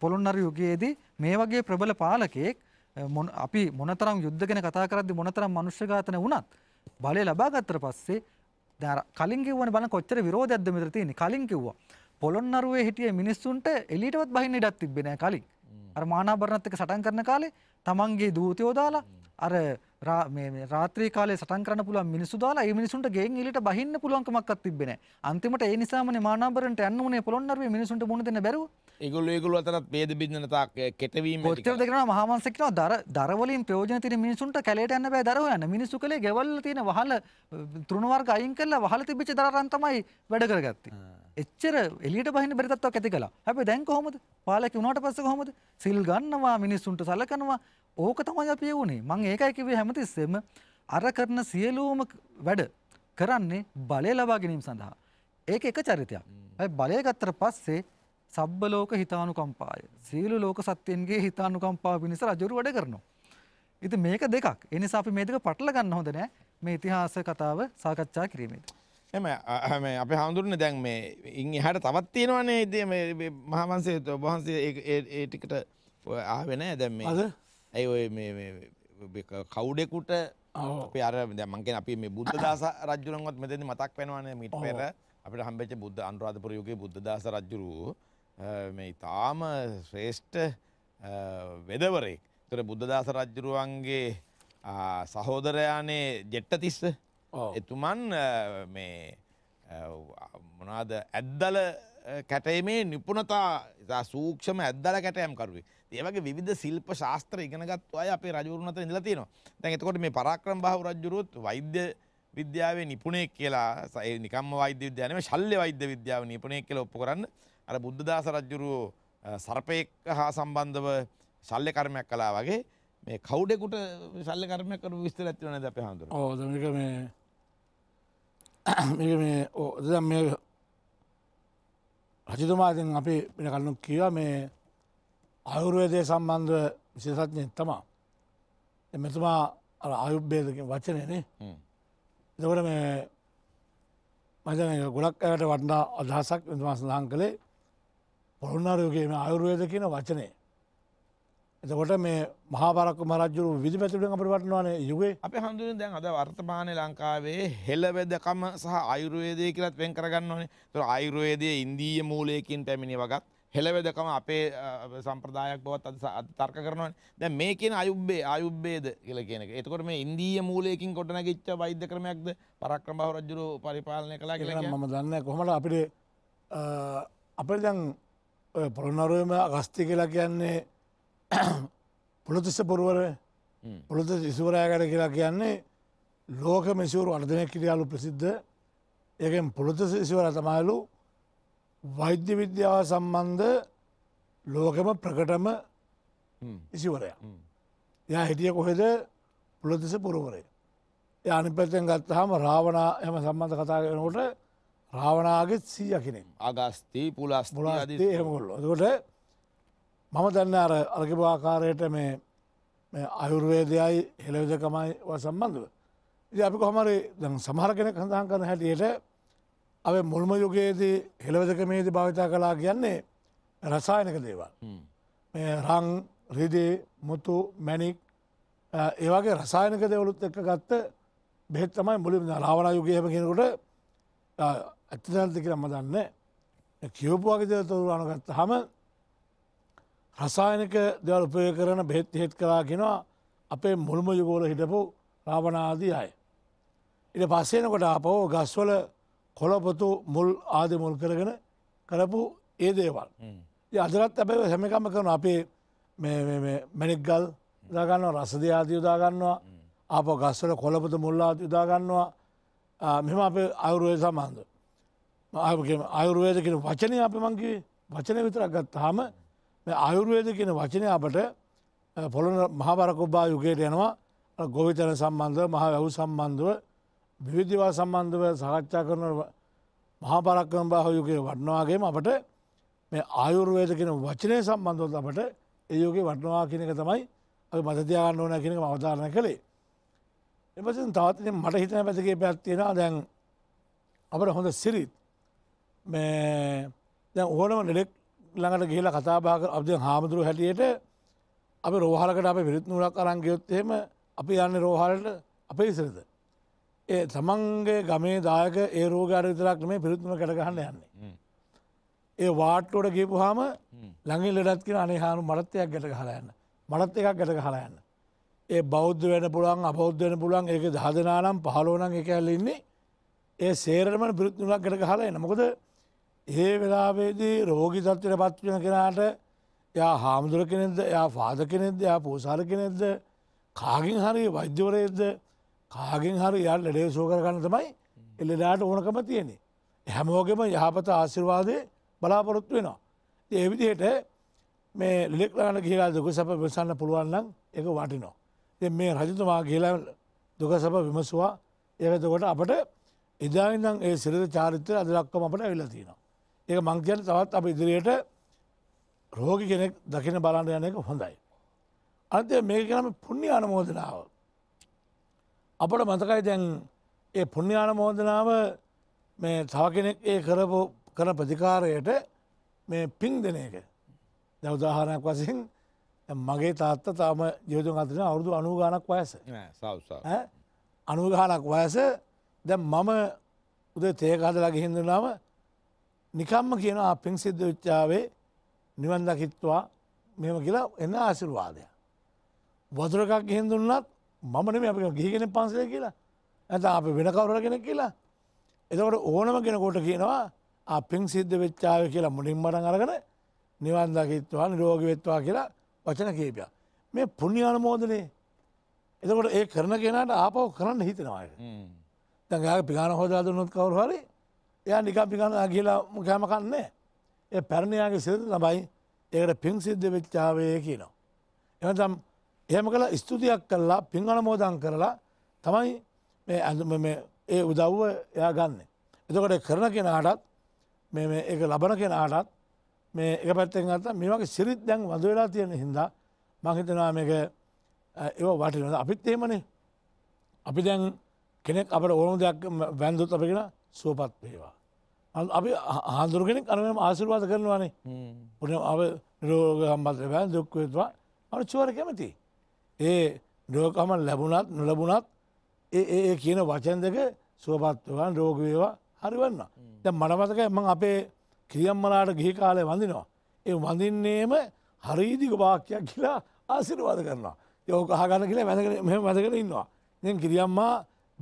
[SPEAKER 3] පොළොන්නර යුගයේදී මේ වගේ ප්‍රබල පාලකයෙක් අපි මොනතරම් යුද්ධ ගැන කතා කරද්දි මොනතරම් මනුෂ්‍ය ඝාතන වුණත් බලය ලබා ගත්තට පස්සේ දැන් කලින් කිව්වනේ බලන්න කොච්චර විරෝධයක්ද මෙතන තියෙන්නේ කලින් කිව්වා පොළොන්නරුවේ හිටිය මිනිස්සුන්ට එලීටවත් බහින්න ඉඩක් තිබ්බේ නැහැ කලින් අර මානාභරණත් එක්ක සටන් කරන කාලේ තමන්ගේ දූතයෝ දාලා අර මේ රාත්‍රී කාලේ සටන් කරන්න පුළුවන් මිනිස්සු දාලා ඒ මිනිසුන්ට ගෙයින් එළියට බහින්න පුළුවන්කමක්වත් තිබ්බේ නැහැ. අන්තිමට ඒ නිසාමනේ මානාභරණට යන්න උනේ පොළොන්නරුවේ මිනිසුන්ට මුණ දෙන්න බැරුව.
[SPEAKER 1] ඒගොල්ලෝ ඒගොල්ලෝ අතරත් ભેද බිඳන තාක් කෙටවීම කොච්චර
[SPEAKER 3] දෙකනවා මහාවංශ කියනවා දර දර වලින් ප්‍රයෝජන තියෙන මිනිසුන්ට කැලේට යන්න බෑ දර හොයන්න මිනිස්සු කලේ ගෙවල් තියෙන වහල තුරුණ වර්ග අයින් කරලා වහල තිබිච්ච දරරන් තමයි වැඩ කරගත්තේ එච්චර එළියට බහින්න බැරි තත්ත්වයක් ඇති කළා හැබැයි දැන් කොහොමද පාලකී වුණාට පස්සේ කොහොමද සිල් ගන්නවා මිනිස්සුන්ට සලකනවා ඕක තමයි අපි වුණේ මම ඒකයි කිව්වේ හැමතිස්සෙම අර කරන සියලුම වැඩ කරන්නේ බලය ලබා ගැනීම සඳහා ඒක එක චරිතයක් බලය ගත්තර පස්සේ සබ්බ ලෝක හිතානුකම්පාය. සියලු ලෝක සත්‍යයන්ගේ හිතානුකම්පාව පිණිස රජුරු වැඩ කරනවා. ඉතින් මේක දෙකක්. ඒ නිසා අපි මේ දෙක පටල ගන්න හොඳ නෑ මේ ඉතිහාස කතාව සාකච්ඡා කිරීමේදී.
[SPEAKER 1] එම අප හාමුදුරන දැන් මේ ඉන් එහට තවත් තියෙනවානේ ඉදේ මහාවන්සේ ඔබහන්සේ ඒ ටිකට ආවෙන දැම් අද ඇයි ඔය කවුඩෙකුට පර දැමන්ගේ අපි මේ බුද්ධ දස රජුරන්ගොත් මෙදනි මතක් වෙනවාන මිට පෙර අපට හම්බෙච බුද්ධ අන්රාධපුරයෝගේ බුද්ධ දස රජුරූ මේ තාම ශ්‍රේෂ්ඨ වෙදවරෙක් තොර බුද්ධදාස රජ්ජුරුවන්ගේ සහෝදරයානේ ජෙට්ටතිස්ස එතුමන් මේ මොනාද ඇද්දල කැටීමේ නිපුණතා ඉතා සූක්ෂම ඇද්දල කැටයම් කරුවේ. ඒ වගේ විවිධ ශිල්ප ශාස්ත්‍ර ඉගෙනගත් අය අපේ රජවරුන් අතර ඉඳලා තියෙනවා. දැන් එතකොට මේ පරාක්‍රම බාහු රජුරුවත් වෛද්‍ය විද්‍යාවේ නිපුණයෙක් කියලා ඒ නිකම්ම වෛද්‍ය විද්‍යාව නෙමෙයි ශල්්‍ය වෛද්‍ය විද්‍යාව නිපුණයෙක් කියලා ඔප්පු කරන්න අර බුද්ධදාස රජ්ජුරුවෝ සර්පයෙක් හා සම්බන්ධව ශල්්‍ය කර්මයක් කලා වගේ මේ කවුඩෙකුට ශල්්‍ය කර්මයක් කරු විස්තර ඇතිවන ද අප හඳුර
[SPEAKER 2] ඕද මේක මේ මේ ඕද මේ රජතුමාතින් අපි පින කල්ලු කියව මේ අයුරුවේදය සම්බන්ධ විශේෂඥයෙන් තමා මෙතුමා අර අයුබ්බේදකින් වචනයනේ එතකොට මේ මජන ගොඩක් ඇයට වටනා අදහසක් තුමා සඳහන් කළේ පොළොන්නාරයෝගේ මේ අයුරුවේද කියන වචනය. එතකොට මේ මහාරක් මරජරු විදි පැතිටෙන් අපට වටනවානේ යුගේ අප
[SPEAKER 1] හඳුන දැන් අද වර්තමානය ලංකාවේ හෙලවැදකම සහ අයුරුවේදය කියලත් වෙන් කරගන්න ඕනේ තුර අයුරුවේදය ඉන්දීය මූලයකින් පැමිණි වගත් හෙළවෙදකම අපේ සම්ප්‍රදායක් බවත් අද තර්ක කරනවා දැන් මේකෙන අයුබ්බේ අයුබ්බේද කියලා කියන එක. එතකොට මේ ඉන්දීය මූලයකින් ගොඩනැගිච්ච වෛද්‍ය ක්‍රමයක්ද පරක්‍රම බහු රජුරු පරිපාලනය කළා කියලා කියන්නේ මම
[SPEAKER 2] දන්නේ කොහොමද අපිට අපිට දැන් ඔය පොළොනරුවම අගස්ති කියලා කියන්නේ *clears throat* පොළොතිස්ස පුරුවර පොළොත ඉසුවරෑකට කියලා කියන්නේ ලෝක මිසවරු අර්ධනය කිරියාලු ප්‍රසිද්ධ ඒකෙන් පොළොතිස ඉසිවර තමයිලු වෛද්‍ය විද්‍යාව සම්බන්ධ ලෝකම ප්‍රකටම ඉසිවරයා. යා හිටිය කොහෙද පොළොතිස පුරුවරය. ය අනිපැත්තෙන් ගත්තහම රාවනා එම සම්බන්ධ කතාගෙනකොට රාවනාගෙත් සීය කෙනෙක්
[SPEAKER 1] අගස්ති පුලස් මුලාදේමොල්ල
[SPEAKER 2] කොට මම දන්න අර අර්ගභාකාරයට මේ අයුර්වේදයයි හෙළවිදකමයි සම්බන්ධව ඉති අපි කොහමරි දන් සමහර කෙනෙක් සඳහන් කරන හැටියට අව මුල්ම යුගයේදී හෙළවදකමේදී භාවිතා කලා කියන්නේ රසායනක දේවල් රං රිදේ මුතු මැනික් ඒවගේ රසායනක දෙවලුත් එක්ක ගත්ත බෙහෙත් තමයි මුලින් රාවනා යුගයම කෙනකොට ඇත්තදන්ත කියලා මදන්න කියවපුවාගේ දෙව තොරුවාන ගත්ත හම රසායනක දෙවල් උපය කරන බෙත් හෙත් කලාගෙනවා අපේ මුල්ම යුගෝල හිටපු රාවනාදී අය. ඉට පස්සේනකොට අපෝ ගස්වල කොළපොතු මුල් ආද මුල් කරගෙන කරපු ඒ දේවල්. අදරත් ඇබැ හැමකම කරන අපේ මැනික්ගල් දාගන්නවා රසද ආදී යුදාගන්නවා අප ගස්වල කොළපොතු මුල්ලාද යුදාගන්නවා මෙම අප අවුරුවය සමන්ඳ. අයුරුවේද කියෙන වචනය අපි මංකිවේ වචනය විතරක් ගත්තාම අයුරුවේද කියෙන වචනය අපට පොළොන මහාවරකුබා යුගයට යනවා ගොවිතන සම්බන්ධව මහ වැැව් සම්බන්ධව විවිධවා සම්බන්ධව සහච්ඡා කරන මහාපරක්කම බාහයුගේ වටනවාගේම අපට මේ ආයුර්වේද කෙන වචනය සම්බන්ධොත් අපට ඒයෝගේ වටනවා කියනක තමයි අපි මතතියාගන්න ඕන කියනක අවධාරණ කළේ. එපසින් තවත් මට හිතන පැතිගේ පැත්තිෙන දැන් අපට හොඳ සිරිත් මේ දැ ඕනම නෙලෙක් ළඟට ගිහිලා කතාබාක අද හාමුදුරු හැටියට අපි රෝහලකට අප විරුත් නුරක් අරංගයොත්තේම අපි යන්න රෝහලට අපේ ඉසිරද. ඒ තමන්ගේ ගමේ දායක ඒ රෝගාර විතරක් මේ පිරුත්තුම කටගහන්න යන්නේ. ඒ වාට්ටෝට ගේපු හාම ළඟින් ලෙඩත්කින අනේ හානු මරත්තයක් ගැට හලයන්න මරත් එකක් ගැට හලයන්න. ඒ බෞද්ධ වෙන පුළුවන් අබෞද්ධ වෙන පුළුවන් ඒක දහදනානම් පහලෝනම් එක ඇල්ලඉන්නේ ඒ සේරමන පිරුත්තුමක් ගැට හලයන්න මොකද ඒ වෙලාවේදී රෝගී තත්වයට පත්වෙන කෙනාට එයා හාමුදුර කෙනෙක්ද එයා පාද කෙනෙක්ද එයා පෝසාර කෙනෙක්ද කාගෙන් හරි වෛද්‍යවරයද කාගෙන් හරි යාල් ලඩේ සෝකරගන්න තමයි එල්ලෙඩාට ඕනකම තියෙනෙ. හැමෝගෙම යහපත ආසිර්වාදය බලාපොරොත්තු වෙනවා. ඒවිදියට මේ ලෙක්ලාන කියලා දුක සැප විසන්න පුළුවන්නම් එක වටිනෝ. දෙ මේ රජතුමා කියලා දුක සැප විමසවා ඒකතකොට අපට එදාඉදන් ඒ සිරද චාරිත්‍රය අදලක්කම අපට ඇවිල්ල තියෙනවා. ඒක මංකයන තවත් අප ඉදිරියට රෝගි කෙනෙක් දකින බලන්න යනක හොඳයි. අන්තය මේකනම පුුණ්‍ය අනමෝදනාව. අපට මතකයි දැන් ඒ පුුණ්‍ය අනමෝදනාව මේ තව කෙනෙක් ඒ කරපු කර ප්‍රතිකාරයට මේ පින් දෙන එක. දැවදාහනයක් වසින් මගේ තාත්ත තාම ජීතුන් අතරන අවුදු අනුගානක් වයස අනුගානක් වයස දැ මම උද තේකාදලා ගිහිඳනාව නිකම්ම කියන පින් සිද්ධ විච්චාවේ නිවන් දකිත්වා මෙම කියලා එන්න ආසිරවාදය. වතුරකක් ගෙන් දුන්නත් මමනම අපි ගිහිගෙන පන්සේ කියලා ඇත අපි වෙන කවර කෙනෙක් කියලා එතකට ඕනම කෙනකොට කියනවා අපින් සිද්ධ වෙච්චාව කියලා මුලින් මටන් අරගෙන නිවන් දකිත්වා නිරෝග වෙත්වා කියලා වචන කේපයක් මේ පුුණ්්‍යාන මෝදනේ එතකොට ඒ කරන කෙනට ආපව කරන්න හිතනවාය. තැඟ පිගාන හෝදාදුනොත් කවරු හරි එයා නිකා පිකන්න කියලා කෑම කන්නේ ඒ පැරණයාගේ සිර ලබයි ඒකට පින් සිද්ධ වෙච්චාවේ කියනවා. එනතම් එහෙම කළ ස්තුතියක් කරලා පින් අනමෝදන් කරලා තමයි මේ ඇඳුම ඒ උදව්ව එයා ගන්න. එතකොට කරන කෙනාටත් එක ලබන කෙනාටත් මේ එක පැත්තෙන් අත මේවාගේ සිරිත් දැන් වඳ වෙලා තියෙන හින්දා මහිතනවා මේක ඒ වටිනද අපිත් එහෙමනේ අපි දැන් කෙනෙක් අපට ඕනු දෙයක් වැන්දුත් අපිගෙන සුවපත් වේවා. අපි හාදුරගෙනෙක් අනම ආසිරවාද කරනවානේ පුන අප රෝග හම්බත්‍ර බෑන් දුක්වේවා අනුච්චුවර කැමති. ඒ රෝකම ලැබුණත් නොලබුණත් ඒ කියන වචන් දෙක සුවපත්වන් රෝගවේවා හරිවන්න. ද මනමතක එම අපේ ක්‍රියම්මලාට ගිහි කාලය වඳිනවා. ඒ වඳින්නේම හරීදික වාක්‍යයක් කියලා ආසිරවාද කරනවා. යෝක හගන කියලා වැැ මෙම වැදකර ඉන්නවා. දෙ කිරියම්මා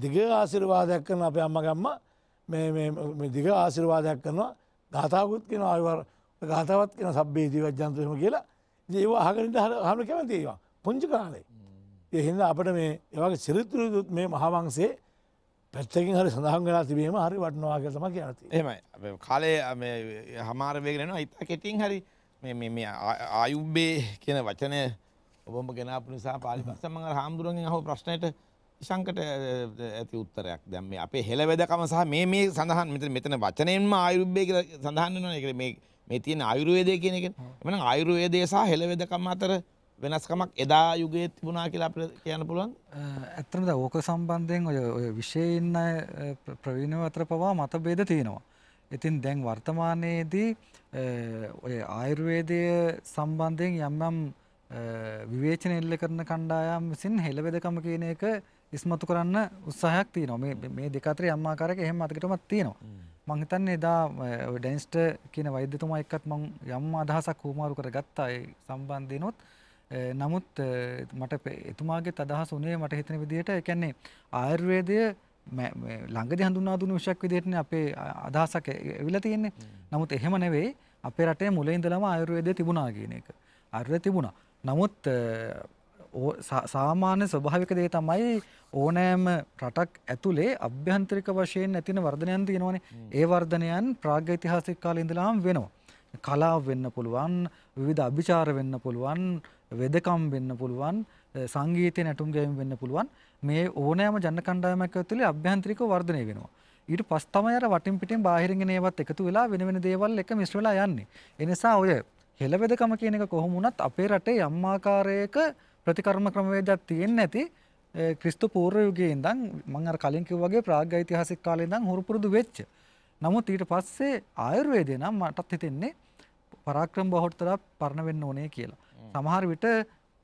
[SPEAKER 2] දිග ආසිරවාදයක් කරන අප අම්මගම්මා දිග ආසිරවාදයක් කරනවා ගාතාකුත් කියෙන අයවර ගාතාවත් කියෙන සබ්බේ ජීවත් ජන්තයම කියලා ඒවා හකරට හර හම කැමතිේවා පුංචි කාලේ එහිද අපට මේ ඒවගේ සිරිතුරුදුත් මේ මහාවන්සේ පැත්තකින් හරි සඳහන් වෙලා තිබීම හරි වටනවාගේ තම කියනති
[SPEAKER 1] එමයි කාලේ හමාරවේගෙනවා ඉතා කෙටින් හරි ආයුබ්බේ කියන වචනය ඔබම ගෙනපු නිසා පාලි පස්සමඟ හාමුදුරුවෙන් හෝ ප්‍රශ්නයට ශංකට ඇති උත්තරයක් දැම් මේ අපේ හෙළවෙදකම සහ මේ මේ සඳහන් මෙත මෙතන වචනයෙන්ම ආයුරුබ්බය කියල සඳහන්න න එක මේ මේ තියෙන අයුරුවේදය කියන එක එමන අයුරුවේදය සහ හෙළවෙදකම අතර වෙනස්කමක් එදා යුගයේ තිබුණා කියලා අපිට කියන්න පුළුවන්
[SPEAKER 3] ඇත්තමද ඕක සම්බන්ධයෙන් ඔය ඔය විශේෂයෙන් ප්‍රවීණව අතර පවා මතභේද තියෙනවා ඉතින් දැන් වර්තමානයේදී ඔය ආයුර්වේදය සම්බන්ධයෙන් යම් යම් විවේචන එල්ල කරන කණ්ඩායම් විසින් හෙළවෙදකම කියන එක ඉස්මතු කරන්න උත්සාහයක් තියෙනවා. මේ මේ දෙක අතරේ යම් ආකාරයක එහෙම අතකටමක් තියෙනවා. මම හිතන්නේ එදා ඩැනිස්ට කියන වෛද්‍යතුමා එක්කත් මම යම් අදහසක් හුමාරු කරගත්තා ඒ සම්බන්ධේනොත්. නමුත් මට එතුමාගේ අදහස උනේ මට හිතන විදිහට ඒ කියන්නේ ආයුර්වේදය ළඟදී හඳුන්වා දුන්න විශයක් විදිහටනේ අපේ අදහසක් එවිලා තියෙන්නේ. නමුත් එහෙම නෙවෙයි අපේ රටේ මුලින් ඉඳලම ආයුර්වේදය තිබුණා කියන එක. ආයුර්වේදය තිබුණා. නමුත් සාමාන්‍ය ස්වභාවික දේ තමයි ඕනෑම රටක් ඇතුලේ අභ්‍යන්තරික වශයෙන් ඇතින වර්ධනයන් තියෙනවනේ. ඒ වර්ධනයන් ප්‍රාග්යිතිහාසික කාලේ ඉඳලාම වෙනවා. කලාව වෙන්න පුළුවන්, විවිධ අභිචාර වෙන්න පුළුවන්, වෙදකම් වෙන්න පුළුවන්, සංගීතය නැටුම් ගැයීම් වෙන්න පුළුවන්. මේ ඕනෑම ජන කණ්ඩායමක් ඇතුලේ අභ්‍යන්තරිකව වර්ධනය වෙනවා. ඊට පස් තමයි අර වටින් පිටින් බාහිරින් එන ඒවත් එකතු වෙලා වෙන වෙන දේවල් එක මිශ්‍ර වෙලා යන්නේ. ඒ නිසා ඔය හෙළවෙදකම කියන එක කොහොම වුණත් අපේ රටේ යම් ආකාරයක ප්‍රතිකර්ම ක්‍රමවේදයක් තියෙන්නේ නැති ක්‍රිස්තු පූර්ව යුගයේ ඉඳන් මම අර කලින් කිව්වා වගේ ප්‍රාග් ඓතිහාසික කාලේ ඉඳන් හුරු පුරුදු වෙච්ච. නමුත් ඊට පස්සේ ආයුර්වේදය නම් මටත් හිතෙන්නේ පරාක්‍රම බහුතරය පරණ වෙන්න ඕනේ කියලා. සමහර විට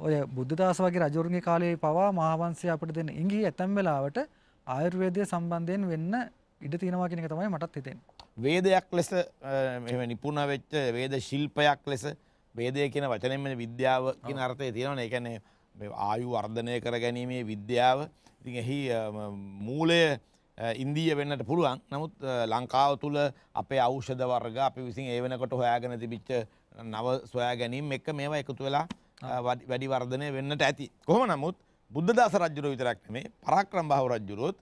[SPEAKER 3] ඔය බුද්ධදාස වගේ රජවරුන්ගේ කාලේ පවා මහාවංශය අපිට දෙන ඉඟි ඇතැම් වෙලාවට ආයුර්වේදය සම්බන්ධයෙන් වෙන්න ඉඩ තියෙනවා කියන එක තමයි මටත් හිතෙන්නේ.
[SPEAKER 1] වේදයක් ලෙස එහෙම නිපුණ වෙච්ච වේද ශිල්පයක් ලෙස වේදය කියන වචනෙන්ම විද්‍යාව කියන අර්ථය තියෙනවන එකනේ ආයු වර්ධනය කර ගැනීමේ විද්‍යාව ඉතින් එහි මූලය ඉන්දීය වෙන්නට පුළුවන් නමුත් ලංකාව තුළ අපේ අවෂධ වර්ග අපි විසින් ඒ වෙනකොට හොයාගෙන තිබිච්ච නව සොයා ගැනීම් එක්ක මේවා එකතු වෙලා වැඩි වර්ධනය වෙන්නට ඇති කොහොම නමුත් බුද්ධදාස රජ්ජුර විතරක් මේ පරාක්‍රම්භාව රජ්ජුරුවොත්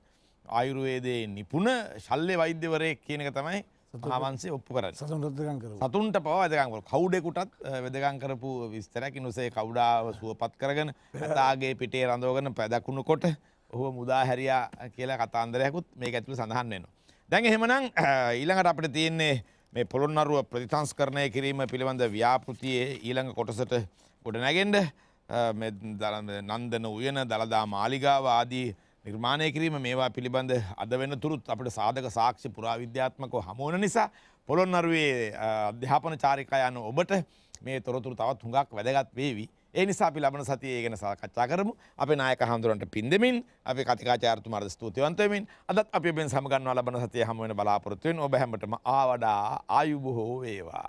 [SPEAKER 1] ආයුරුවේදයේ නිපුණ ශල්්‍ය වෛද්‍යවරය කියනක තමයි හාවන්සේ ඔප්පු කර
[SPEAKER 2] සතුන්ට
[SPEAKER 1] පව වැදකං කවුඩෙකුටත් වැදකං කරපු විස්තරැකි නුසේ කවුඩාව සුවපත් කරගෙන ඇතාගේ පිටේ රඳෝගන පැදකුණු කොට ඔහු මුදා හැරයා කියලා කතාන්දරයකුත් මේ ඇතුළ සඳහන් වෙන. දැන් එහෙමනම් ඊළඟට අපට තියන්නේ මේ පොළොන්නරුව ප්‍රතිතංස්කරණය කිරීම පිළිබඳ ව්‍යාපෘතියේ ඊළඟ කොටසට ගොඩ නැගෙන්ඩ නන්දන උයන දළදා මාලිගාවාදී නිර්මාණය කිරීම මේවා පිළිබඳ අද වෙන තුරුත් අපට සාධක සාක්ෂි පුරාවිද්‍යාත්මකව හමුවන නිසා පොළොන්නරුවේ අධ්‍යාපන චාරිකායන ඔබට මේ තොරතුරු තවත් හුඟක් වැදගත් වේවි. ඒ නිසා අපි ලබන සතියේ ගැන සාකච්ඡා කරමු. අපේ නායක හඳුරන්ට පින් දෙමින්, අපේ කතිකාචාර්යතුමාට ස්තුතිවන්ත වෙමින්, අදත් අපි ඔබෙන් සමගන්නවා ලබන සතියේ හමු වෙන බලාපොරොත්තු වෙන ඔබ හැමතෙම ආවඩා ආයුබෝව වේවා.